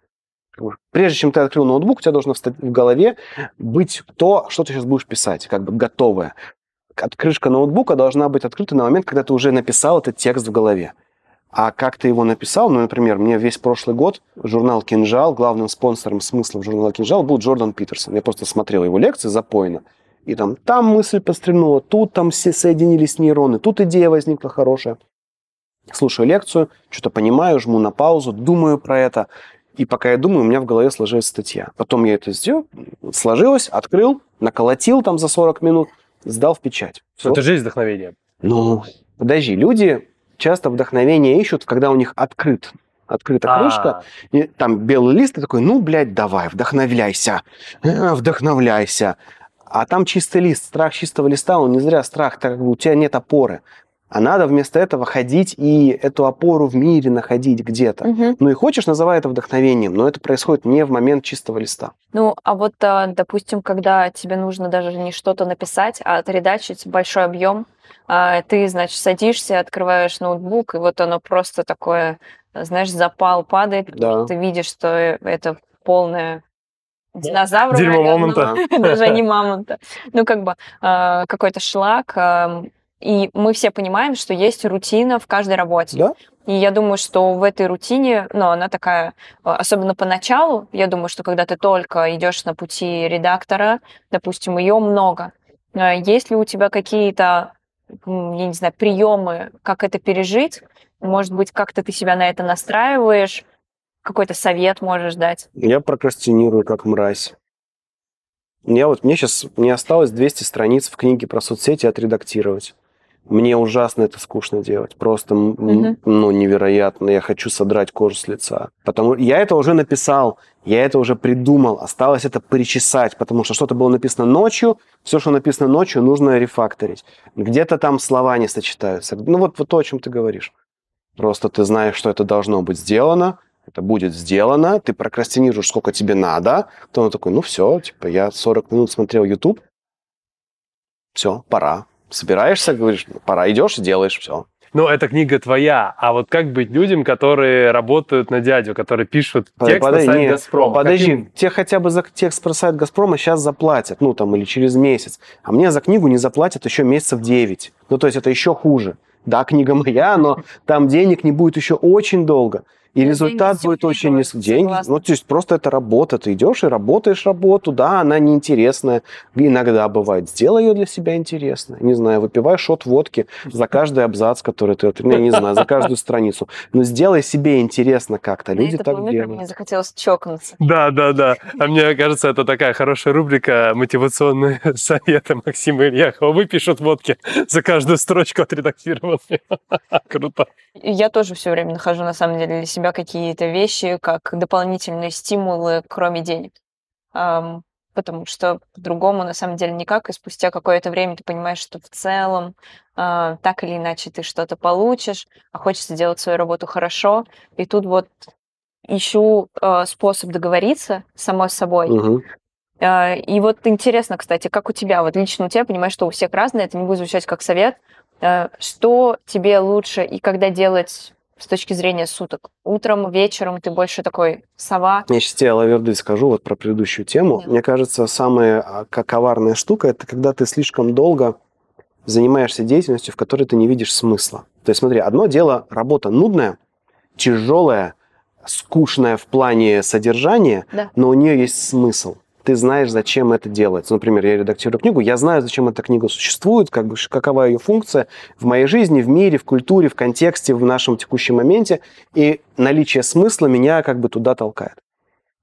прежде чем ты открыл ноутбук, у тебя должно в голове быть то, что ты сейчас будешь писать, как бы готовое крышка ноутбука должна быть открыта на момент, когда ты уже написал этот текст в голове. А как ты его написал? Ну, например, мне весь прошлый год журнал «Кинжал», главным спонсором смысла в журнала «Кинжал» был Джордан Питерсон. Я просто смотрел его лекции запойно. И там, там мысль подстрельнула, тут там все соединились нейроны, тут идея возникла хорошая. Слушаю лекцию, что-то понимаю, жму на паузу, думаю про это. И пока я думаю, у меня в голове сложилась статья. Потом я это сделал, сложилось, открыл, наколотил там за 40 минут – сдал в печать. Все. Это жизнь вдохновения. Ну, подожди, люди часто вдохновение ищут, когда у них открыт открыта А-а-а. крышка, и там белый лист, и такой, ну, блядь, давай, вдохновляйся, э, вдохновляйся. А там чистый лист, страх чистого листа, он не зря страх, так как бы у тебя нет опоры. А надо вместо этого ходить и эту опору в мире находить где-то. Угу. Ну и хочешь, называй это вдохновением, но это происходит не в момент чистого листа. Ну, а вот, а, допустим, когда тебе нужно даже не что-то написать, а отредачить большой объем, а, ты, значит, садишься, открываешь ноутбук, и вот оно просто такое, знаешь, запал падает, да. ты видишь, что это полное динозавра. Дерьмо мамонта. Даже не мамонта. Ну, как бы а, какой-то шлак, и мы все понимаем, что есть рутина в каждой работе. Да? И я думаю, что в этой рутине, ну, она такая, э, особенно поначалу, я думаю, что когда ты только идешь на пути редактора, допустим, ее много. Э, есть ли у тебя какие-то, я не знаю, приемы, как это пережить? Может быть, как-то ты себя на это настраиваешь? Какой-то совет можешь дать? Я прокрастинирую, как мразь. Я вот, мне сейчас, не осталось 200 страниц в книге про соцсети отредактировать. Мне ужасно это скучно делать. Просто, угу. ну, невероятно. Я хочу содрать кожу с лица. Потому я это уже написал, я это уже придумал. Осталось это причесать, потому что что-то было написано ночью. Все, что написано ночью, нужно рефакторить. Где-то там слова не сочетаются. Ну, вот, вот то, о чем ты говоришь. Просто ты знаешь, что это должно быть сделано, это будет сделано, ты прокрастинируешь, сколько тебе надо, то он такой, ну все, типа, я 40 минут смотрел YouTube, все, пора, собираешься, говоришь, «Ну, пора, идешь и делаешь все. Ну, эта книга твоя, а вот как быть людям, которые работают на дядю, которые пишут Под, текст подожди, на сайт нет, «Газпрома»? Подожди, Каким? те хотя бы за текст про сайт «Газпрома» сейчас заплатят, ну, там, или через месяц. А мне за книгу не заплатят еще месяцев 9. Ну, то есть это еще хуже. Да, книга моя, но там денег не будет еще очень долго. И результат деньги будет очень низкий. Деньги, согласна. ну, то есть просто это работа. Ты идешь и работаешь работу, да, она неинтересная. Иногда бывает. Сделай ее для себя интересной. Не знаю, выпивай шот водки за каждый абзац, который ты... Ну, я не знаю, за каждую страницу. Но сделай себе интересно как-то. Люди так делают. Мне захотелось чокнуться. Да, да, да. А мне кажется, это такая хорошая рубрика мотивационные советы Максима Ильяхова. Выпишут водки за каждую строчку отредактированную. Круто. Я тоже все время нахожу, на самом деле, для себя себя какие-то вещи как дополнительные стимулы, кроме денег. Эм, потому что по-другому на самом деле никак, и спустя какое-то время ты понимаешь, что в целом э, так или иначе ты что-то получишь, а хочется делать свою работу хорошо, и тут вот ищу э, способ договориться самой с собой. Угу. и вот интересно, кстати, как у тебя, вот лично у тебя, понимаешь, что у всех разное, это не будет звучать как совет, что тебе лучше и когда делать с точки зрения суток. Утром, вечером ты больше такой сова. Я сейчас тебе лаверды скажу вот про предыдущую тему. Нет. Мне кажется, самая а, коварная штука – это когда ты слишком долго занимаешься деятельностью, в которой ты не видишь смысла. То есть смотри, одно дело – работа нудная, тяжелая, скучная в плане содержания, да. но у нее есть смысл ты знаешь, зачем это делается. Например, я редактирую книгу, я знаю, зачем эта книга существует, как бы, какова ее функция в моей жизни, в мире, в культуре, в контексте, в нашем текущем моменте. И наличие смысла меня как бы туда толкает.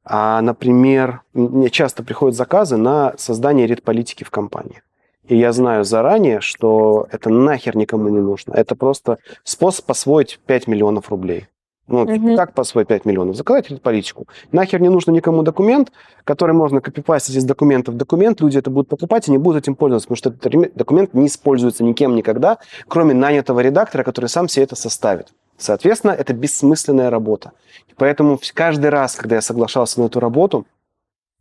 А, например, мне часто приходят заказы на создание редполитики в компании. И я знаю заранее, что это нахер никому не нужно. Это просто способ освоить 5 миллионов рублей. Ну, угу. Как по свой 5 миллионов? Заказать или политику? Нахер не нужно никому документ, который можно копипастить из документа в документ. Люди это будут покупать и не будут этим пользоваться, потому что этот документ не используется никем никогда, кроме нанятого редактора, который сам все это составит. Соответственно, это бессмысленная работа. И поэтому каждый раз, когда я соглашался на эту работу,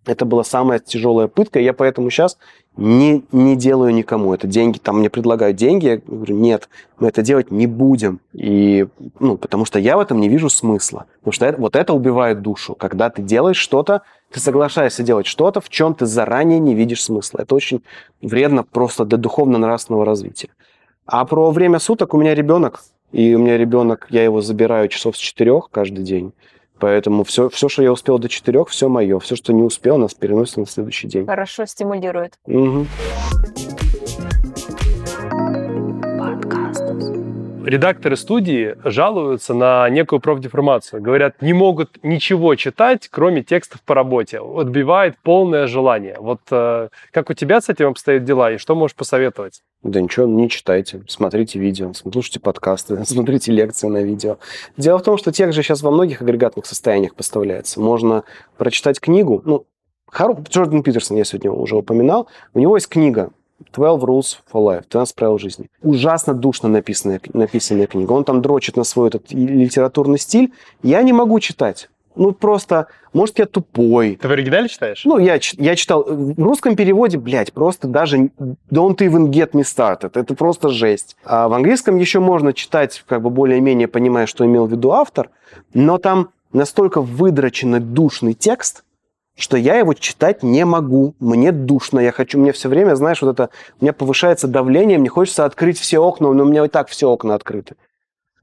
это была самая тяжелая пытка, я поэтому сейчас не, не делаю никому это. Деньги, там мне предлагают деньги, я говорю, нет, мы это делать не будем. И, ну, потому что я в этом не вижу смысла. Потому что это, вот это убивает душу. Когда ты делаешь что-то, ты соглашаешься делать что-то, в чем ты заранее не видишь смысла. Это очень вредно просто для духовно-нравственного развития. А про время суток у меня ребенок, и у меня ребенок, я его забираю часов с четырех каждый день. Поэтому все, все, что я успел до четырех, все мое. Все, что не успел, нас переносит на следующий день. Хорошо, стимулирует. Угу. редакторы студии жалуются на некую профдеформацию. Говорят, не могут ничего читать, кроме текстов по работе. Отбивает полное желание. Вот э, как у тебя с этим обстоят дела и что можешь посоветовать? Да ничего, не читайте, смотрите видео, слушайте подкасты, смотрите лекции на видео. Дело в том, что тех же сейчас во многих агрегатных состояниях поставляется. Можно прочитать книгу, ну, Хару, Джордан Питерсон, я сегодня уже упоминал, у него есть книга 12 Rules for Life, 12 правил жизни. Ужасно душно написанная, написанная книга. Он там дрочит на свой этот литературный стиль. Я не могу читать ну просто, может, я тупой. Ты в оригинале читаешь? Ну, я, я читал э, в русском переводе, блядь, просто даже don't even get me started. Это просто жесть. А в английском еще можно читать, как бы более-менее понимая, что имел в виду автор, но там настолько выдроченный душный текст, что я его читать не могу, мне душно, я хочу, мне все время, знаешь, вот это, у меня повышается давление, мне хочется открыть все окна, но у меня и так все окна открыты.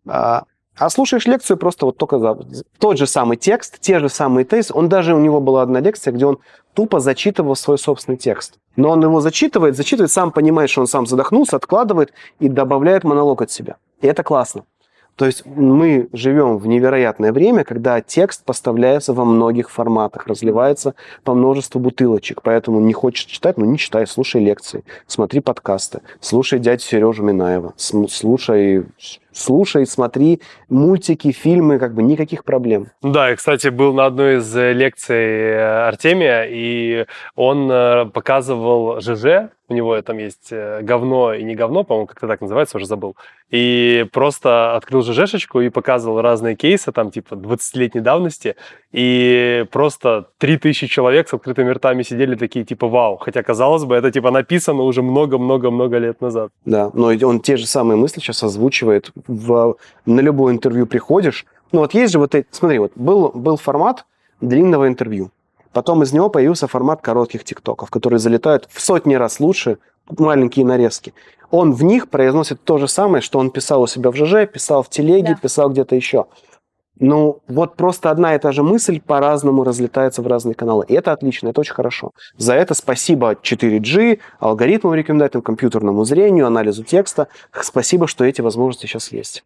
А а слушаешь лекцию просто вот только за тот же самый текст, те же самые тезисы. Он даже, у него была одна лекция, где он тупо зачитывал свой собственный текст. Но он его зачитывает, зачитывает, сам понимает, что он сам задохнулся, откладывает и добавляет монолог от себя. И это классно. То есть мы живем в невероятное время, когда текст поставляется во многих форматах, разливается по множеству бутылочек. Поэтому не хочешь читать, ну не читай, слушай лекции, смотри подкасты, слушай дядю Сережу Минаева, слушай слушай, смотри мультики, фильмы, как бы никаких проблем. Да, и, кстати, был на одной из э, лекций э, Артемия, и он э, показывал ЖЖ, у него там есть говно и не говно, по-моему, как-то так называется, уже забыл. И просто открыл ЖЖшечку и показывал разные кейсы, там типа 20-летней давности, и просто 3000 человек с открытыми ртами сидели такие типа вау, хотя казалось бы, это типа написано уже много-много-много лет назад. Да, но он те же самые мысли сейчас озвучивает в, на любое интервью приходишь. Ну вот есть же вот эти... Смотри, вот был, был формат длинного интервью. Потом из него появился формат коротких тиктоков, которые залетают в сотни раз лучше, маленькие нарезки. Он в них произносит то же самое, что он писал у себя в ЖЖ, писал в телеге, да. писал где-то еще. Ну, вот просто одна и та же мысль по-разному разлетается в разные каналы. И это отлично, это очень хорошо. За это спасибо 4G, алгоритмам рекомендательным, компьютерному зрению, анализу текста. Спасибо, что эти возможности сейчас есть.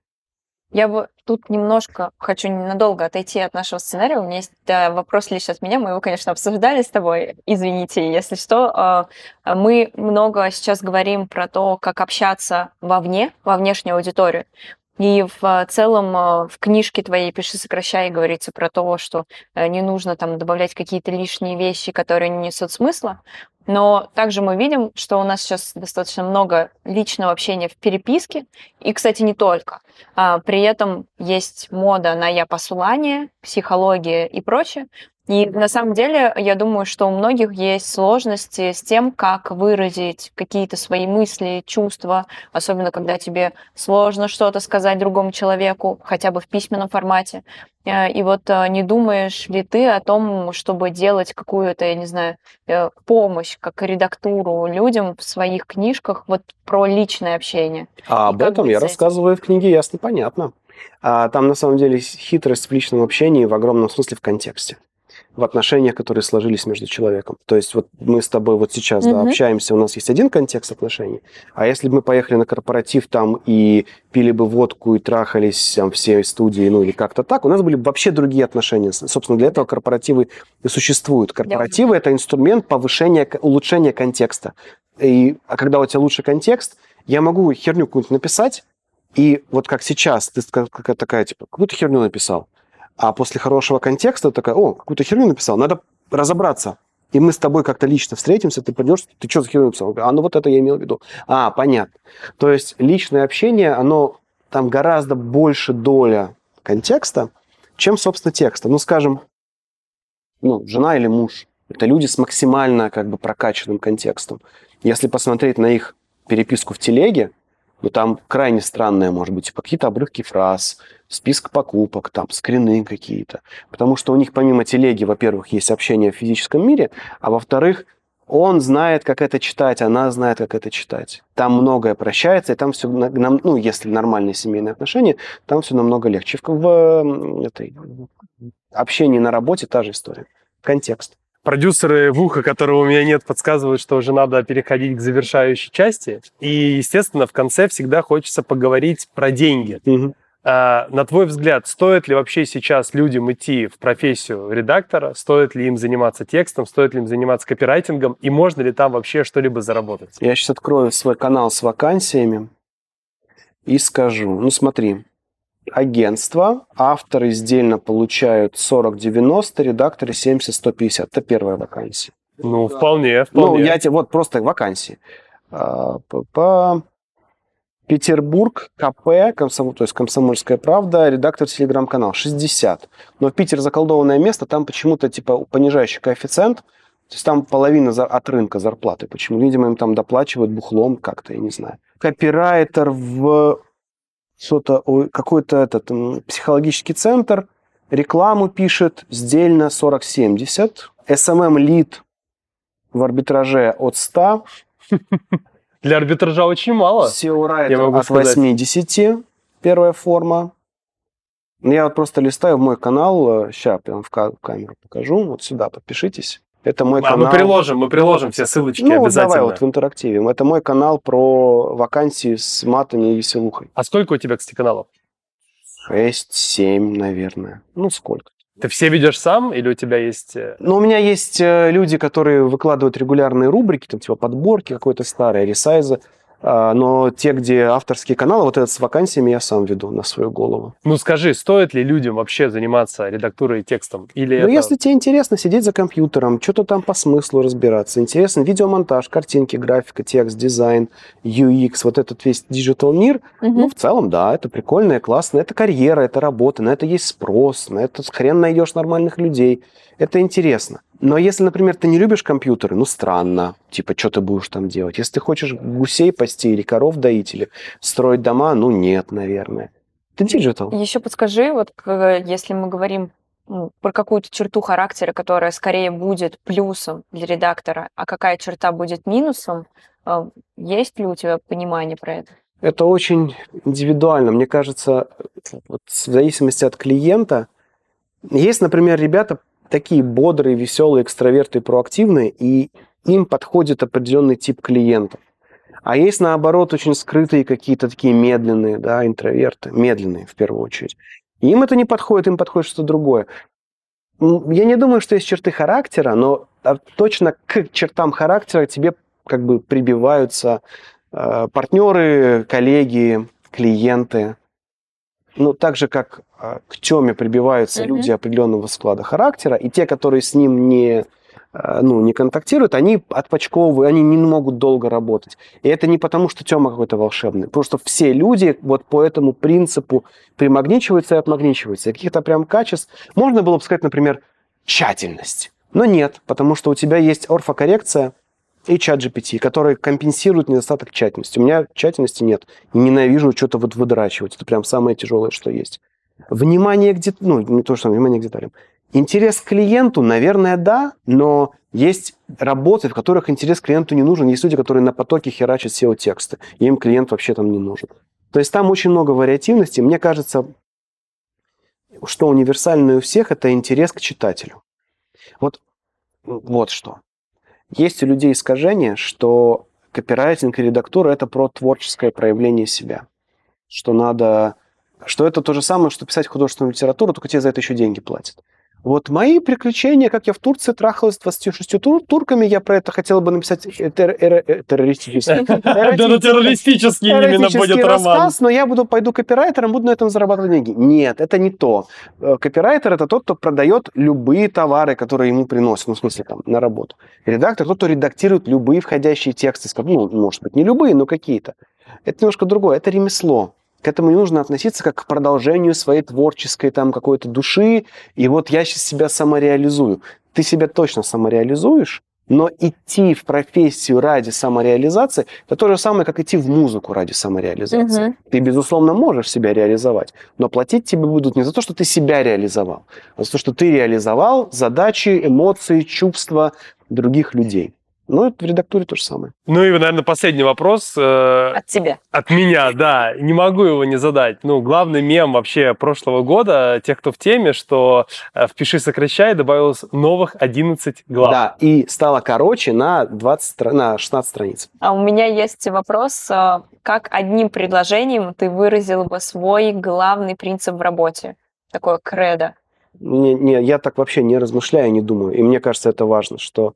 Я бы тут немножко хочу ненадолго отойти от нашего сценария. У меня есть вопрос лишь от меня. Мы его, конечно, обсуждали с тобой. Извините, если что. А, мы много сейчас говорим про то, как общаться вовне, во внешнюю аудиторию. И в а, целом а, в книжке твоей «Пиши, сокращай» говорится про то, что э, не нужно там добавлять какие-то лишние вещи, которые не несут смысла. Но также мы видим, что у нас сейчас достаточно много личного общения в переписке. И, кстати, не только. А, при этом есть мода на я-посылание, психология и прочее. И на самом деле, я думаю, что у многих есть сложности с тем, как выразить какие-то свои мысли, чувства, особенно когда тебе сложно что-то сказать другому человеку, хотя бы в письменном формате. Э, и вот э, не думаешь ли ты о том, чтобы делать какую-то, я не знаю, э, помощь, как редактуру людям в своих книжках вот про личное общение? А об этом я рассказываю в книге «Ясно, понятно». А, там на самом деле хитрость в личном общении в огромном смысле в контексте в отношениях, которые сложились между человеком. То есть вот мы с тобой вот сейчас, угу. да, общаемся, у нас есть один контекст отношений, а если бы мы поехали на корпоратив там и пили бы водку и трахались там все студии, ну или как-то так, у нас были бы вообще другие отношения. Собственно, для этого корпоративы и существуют. Корпоративы да. – это инструмент повышения, улучшения контекста. И, а когда у тебя лучше контекст, я могу херню какую-нибудь написать, и вот как сейчас, ты такая, типа, какую-то херню написал. А после хорошего контекста такая, о, какую-то херню написал, надо разобраться. И мы с тобой как-то лично встретимся, ты придешь, ты что за херню написал? А ну вот это я имел в виду. А, понятно. То есть личное общение, оно там гораздо больше доля контекста, чем, собственно, текста. Ну, скажем, ну, жена или муж. Это люди с максимально как бы прокачанным контекстом. Если посмотреть на их переписку в телеге, но ну, там крайне странное, может быть, типа какие-то обрывки фраз, список покупок, там скрины какие-то. Потому что у них помимо телеги, во-первых, есть общение в физическом мире, а во-вторых, он знает, как это читать, она знает, как это читать. Там многое прощается, и там все, ну, если нормальные семейные отношения, там все намного легче. В, в этой, общении на работе та же история. Контекст продюсеры в ухо, которого у меня нет, подсказывают, что уже надо переходить к завершающей части. И, естественно, в конце всегда хочется поговорить про деньги. Угу. А, на твой взгляд, стоит ли вообще сейчас людям идти в профессию редактора? Стоит ли им заниматься текстом? Стоит ли им заниматься копирайтингом? И можно ли там вообще что-либо заработать? Я сейчас открою свой канал с вакансиями и скажу. Ну, смотри, агентство, авторы издельно получают 40-90, редакторы 70-150. Это первая вакансия. Ну, вполне, ну, вполне. Ну, я тебе, вот просто вакансии. А, по, Петербург, КП, комсом... то есть «Комсомольская правда», редактор телеграм-канал, 60. Но в Питер заколдованное место, там почему-то типа понижающий коэффициент, то есть там половина от рынка зарплаты. Почему? Видимо, им там доплачивают бухлом как-то, я не знаю. Копирайтер в что-то, какой-то этот психологический центр, рекламу пишет сдельно 40-70, SMM эм эм лид в арбитраже от 100. Для арбитража очень мало. SEO Right от сказать. 80, первая форма. Я вот просто листаю в мой канал, сейчас э, прям в камеру покажу, вот сюда подпишитесь. Это ну, мой а, канал. Мы приложим, мы приложим все ссылочки ну, обязательно. Давай вот в интерактиве. Это мой канал про вакансии с матами и веселухой. А сколько у тебя, кстати, каналов? Шесть, семь, наверное. Ну, сколько? Ты все ведешь сам или у тебя есть... Э, ну, у меня есть э, люди, которые выкладывают регулярные рубрики, там, типа подборки какой-то старые, ресайзы. А, но те, где авторские каналы, вот этот с вакансиями я сам веду на свою голову. Ну скажи, стоит ли людям вообще заниматься редактурой и текстом? Или ну это... если тебе интересно сидеть за компьютером, что-то там по смыслу разбираться, интересно видеомонтаж, картинки, графика, текст, дизайн, UX, вот этот весь диджитал мир, угу. ну в целом да, это прикольно и классно, это карьера, это работа, на это есть спрос, на это хрен найдешь нормальных людей, это интересно. Но если, например, ты не любишь компьютеры, ну, странно. Типа, что ты будешь там делать? Если ты хочешь гусей пасти или коров доить, или строить дома, ну, нет, наверное. Ты диджитал. Еще подскажи, вот если мы говорим ну, про какую-то черту характера, которая скорее будет плюсом для редактора, а какая черта будет минусом, э, есть ли у тебя понимание про это? Это очень индивидуально. Мне кажется, вот в зависимости от клиента. Есть, например, ребята, такие бодрые, веселые, экстраверты, проактивные, и им подходит определенный тип клиентов. А есть, наоборот, очень скрытые какие-то такие медленные, да, интроверты, медленные в первую очередь. им это не подходит, им подходит что-то другое. Я не думаю, что есть черты характера, но а, точно к чертам характера тебе как бы прибиваются э, партнеры, коллеги, клиенты. Ну, так же, как а, к Теме прибиваются mm-hmm. люди определенного склада характера, и те, которые с ним не а, ну, не контактируют, они отпочковывают, они не могут долго работать. И это не потому, что Тёма какой-то волшебный. Просто все люди вот по этому принципу примагничиваются и отмагничиваются. И каких-то прям качеств. Можно было бы сказать, например, тщательность. Но нет, потому что у тебя есть орфокоррекция и чат GPT, который компенсирует недостаток тщательности. У меня тщательности нет. Ненавижу что-то вот выдрачивать. Это прям самое тяжелое, что есть. Внимание к деталям, ну, не то, что внимание к деталям. Интерес к клиенту, наверное, да, но есть работы, в которых интерес к клиенту не нужен. Есть люди, которые на потоке херачат SEO-тексты, и им клиент вообще там не нужен. То есть там очень много вариативности. Мне кажется, что универсальное у всех – это интерес к читателю. Вот, вот что. Есть у людей искажение, что копирайтинг и редактура – это про творческое проявление себя. Что надо что это то же самое, что писать художественную литературу, только тебе за это еще деньги платят. Вот мои приключения, как я в Турции трахалась с 26 тур турками, я про это хотела бы написать э, э, террористический. Ну, террористический именно будет роман. но я буду пойду копирайтером, буду на этом зарабатывать деньги. Нет, это не то. Э, копирайтер – это тот, кто продает любые товары, которые ему приносят, ну, в смысле, там, на работу. Редактор – тот, кто редактирует любые входящие тексты, ну, может быть, не любые, но какие-то. Это немножко другое, это ремесло к этому не нужно относиться как к продолжению своей творческой там какой-то души, и вот я сейчас себя самореализую. Ты себя точно самореализуешь, но идти в профессию ради самореализации, это то же самое, как идти в музыку ради самореализации. Угу. Ты, безусловно, можешь себя реализовать, но платить тебе будут не за то, что ты себя реализовал, а за то, что ты реализовал задачи, эмоции, чувства других людей. Но ну, в редактуре то же самое. Ну и, наверное, последний вопрос. Э, от тебя. От меня, да. Не могу его не задать. Ну, главный мем вообще прошлого года, тех, кто в теме, что э, в «Пиши, сокращай» добавилось новых 11 глав. Да, и стало короче на, 20, на 16 страниц. А у меня есть вопрос. Э, как одним предложением ты выразил бы свой главный принцип в работе? Такое кредо. Не, не, я так вообще не размышляю, не думаю. И мне кажется, это важно, что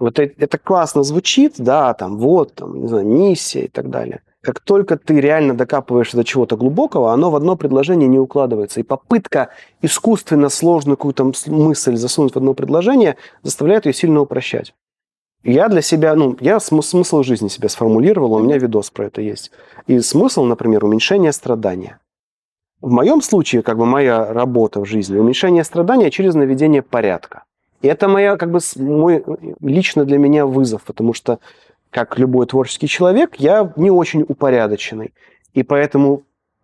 вот это классно звучит, да, там, вот, там, не знаю, миссия и так далее. Как только ты реально докапываешься до чего-то глубокого, оно в одно предложение не укладывается. И попытка искусственно сложную какую-то мысль засунуть в одно предложение заставляет ее сильно упрощать. Я для себя, ну, я смысл жизни себя сформулировал, у меня видос про это есть. И смысл, например, уменьшение страдания. В моем случае, как бы моя работа в жизни, уменьшение страдания через наведение порядка. И это моя, как бы, мой лично для меня вызов, потому что, как любой творческий человек, я не очень упорядоченный. И поэтому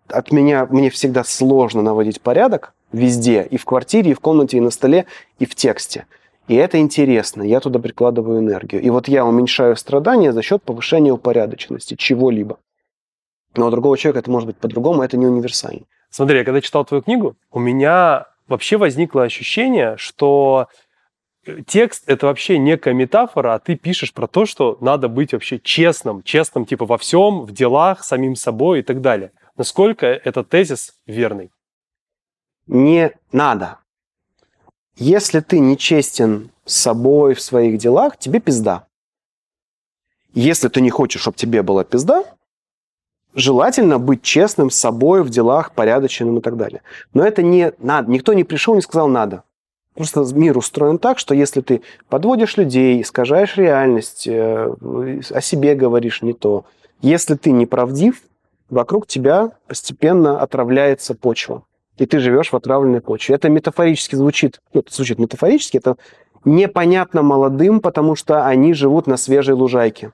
от меня, мне всегда сложно наводить порядок везде, и в квартире, и в комнате, и на столе, и в тексте. И это интересно, я туда прикладываю энергию. И вот я уменьшаю страдания за счет повышения упорядоченности чего-либо. Но у другого человека это может быть по-другому, это не универсально. Смотри, я когда читал твою книгу, у меня вообще возникло ощущение, что текст — это вообще некая метафора, а ты пишешь про то, что надо быть вообще честным, честным типа во всем, в делах, самим собой и так далее. Насколько этот тезис верный? Не надо. Если ты нечестен с собой в своих делах, тебе пизда. Если ты не хочешь, чтобы тебе была пизда, желательно быть честным с собой в делах, порядочным и так далее. Но это не надо. Никто не пришел и не сказал надо. Просто мир устроен так, что если ты подводишь людей, искажаешь реальность, э, о себе говоришь не то, если ты неправдив, вокруг тебя постепенно отравляется почва. И ты живешь в отравленной почве. Это метафорически звучит, ну, это звучит метафорически, это непонятно молодым, потому что они живут на свежей лужайке.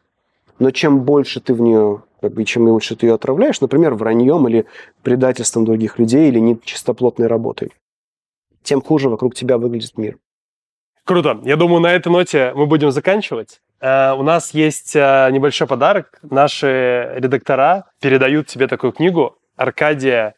Но чем больше ты в нее, как бы, чем лучше ты ее отравляешь, например, враньем или предательством других людей, или нечистоплотной работой, тем хуже вокруг тебя выглядит мир. Круто. Я думаю, на этой ноте мы будем заканчивать. Э, у нас есть э, небольшой подарок. Наши редактора передают тебе такую книгу Аркадия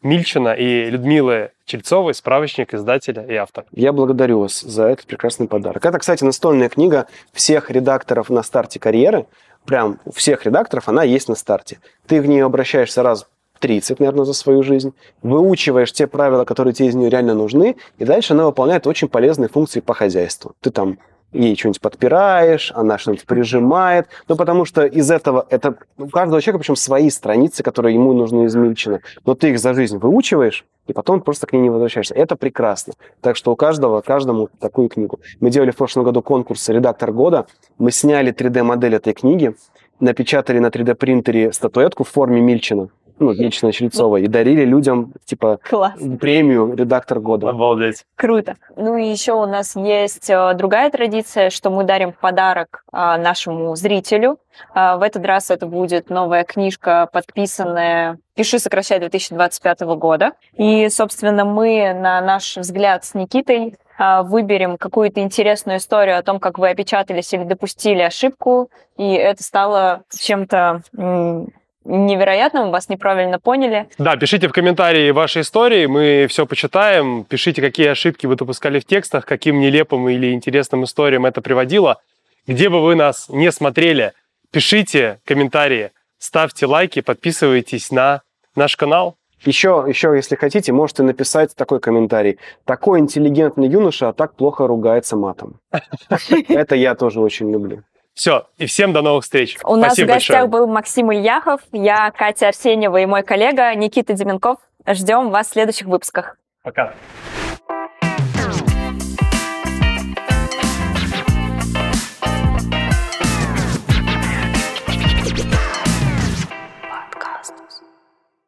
Мильчина и Людмилы Чельцовой, справочник издателя и автор. Я благодарю вас за этот прекрасный подарок. Это, кстати, настольная книга всех редакторов на старте карьеры. Прям у всех редакторов она есть на старте. Ты в нее обращаешься раз 30, наверное, за свою жизнь, выучиваешь те правила, которые тебе из нее реально нужны, и дальше она выполняет очень полезные функции по хозяйству. Ты там ей что-нибудь подпираешь, она что-нибудь прижимает. Ну, потому что из этого... Это у каждого человека, причем, свои страницы, которые ему нужны измельчены. Но ты их за жизнь выучиваешь, и потом просто к ней не возвращаешься. Это прекрасно. Так что у каждого, каждому такую книгу. Мы делали в прошлом году конкурс «Редактор года». Мы сняли 3D-модель этой книги, напечатали на 3D-принтере статуэтку в форме Мильчина ну, лично Шельцова, и дарили людям, типа, Класс. премию «Редактор года». Обалдеть. Круто. Ну и еще у нас есть э, другая традиция, что мы дарим подарок а, нашему зрителю. А, в этот раз это будет новая книжка, подписанная «Пиши, сокращай» 2025 года. И, собственно, мы, на наш взгляд, с Никитой а, выберем какую-то интересную историю о том, как вы опечатались или допустили ошибку, и это стало чем-то невероятном, вас неправильно поняли. Да, пишите в комментарии ваши истории, мы все почитаем. Пишите, какие ошибки вы допускали в текстах, каким нелепым или интересным историям это приводило. Где бы вы нас не смотрели, пишите комментарии, ставьте лайки, подписывайтесь на наш канал. Еще, еще, если хотите, можете написать такой комментарий. Такой интеллигентный юноша, а так плохо ругается матом. Это я тоже очень люблю. Все, и всем до новых встреч. У Спасибо нас в гостях большое. был Максим Ильяхов, я Катя Арсеньева и мой коллега Никита Деменков. Ждем вас в следующих выпусках. Пока.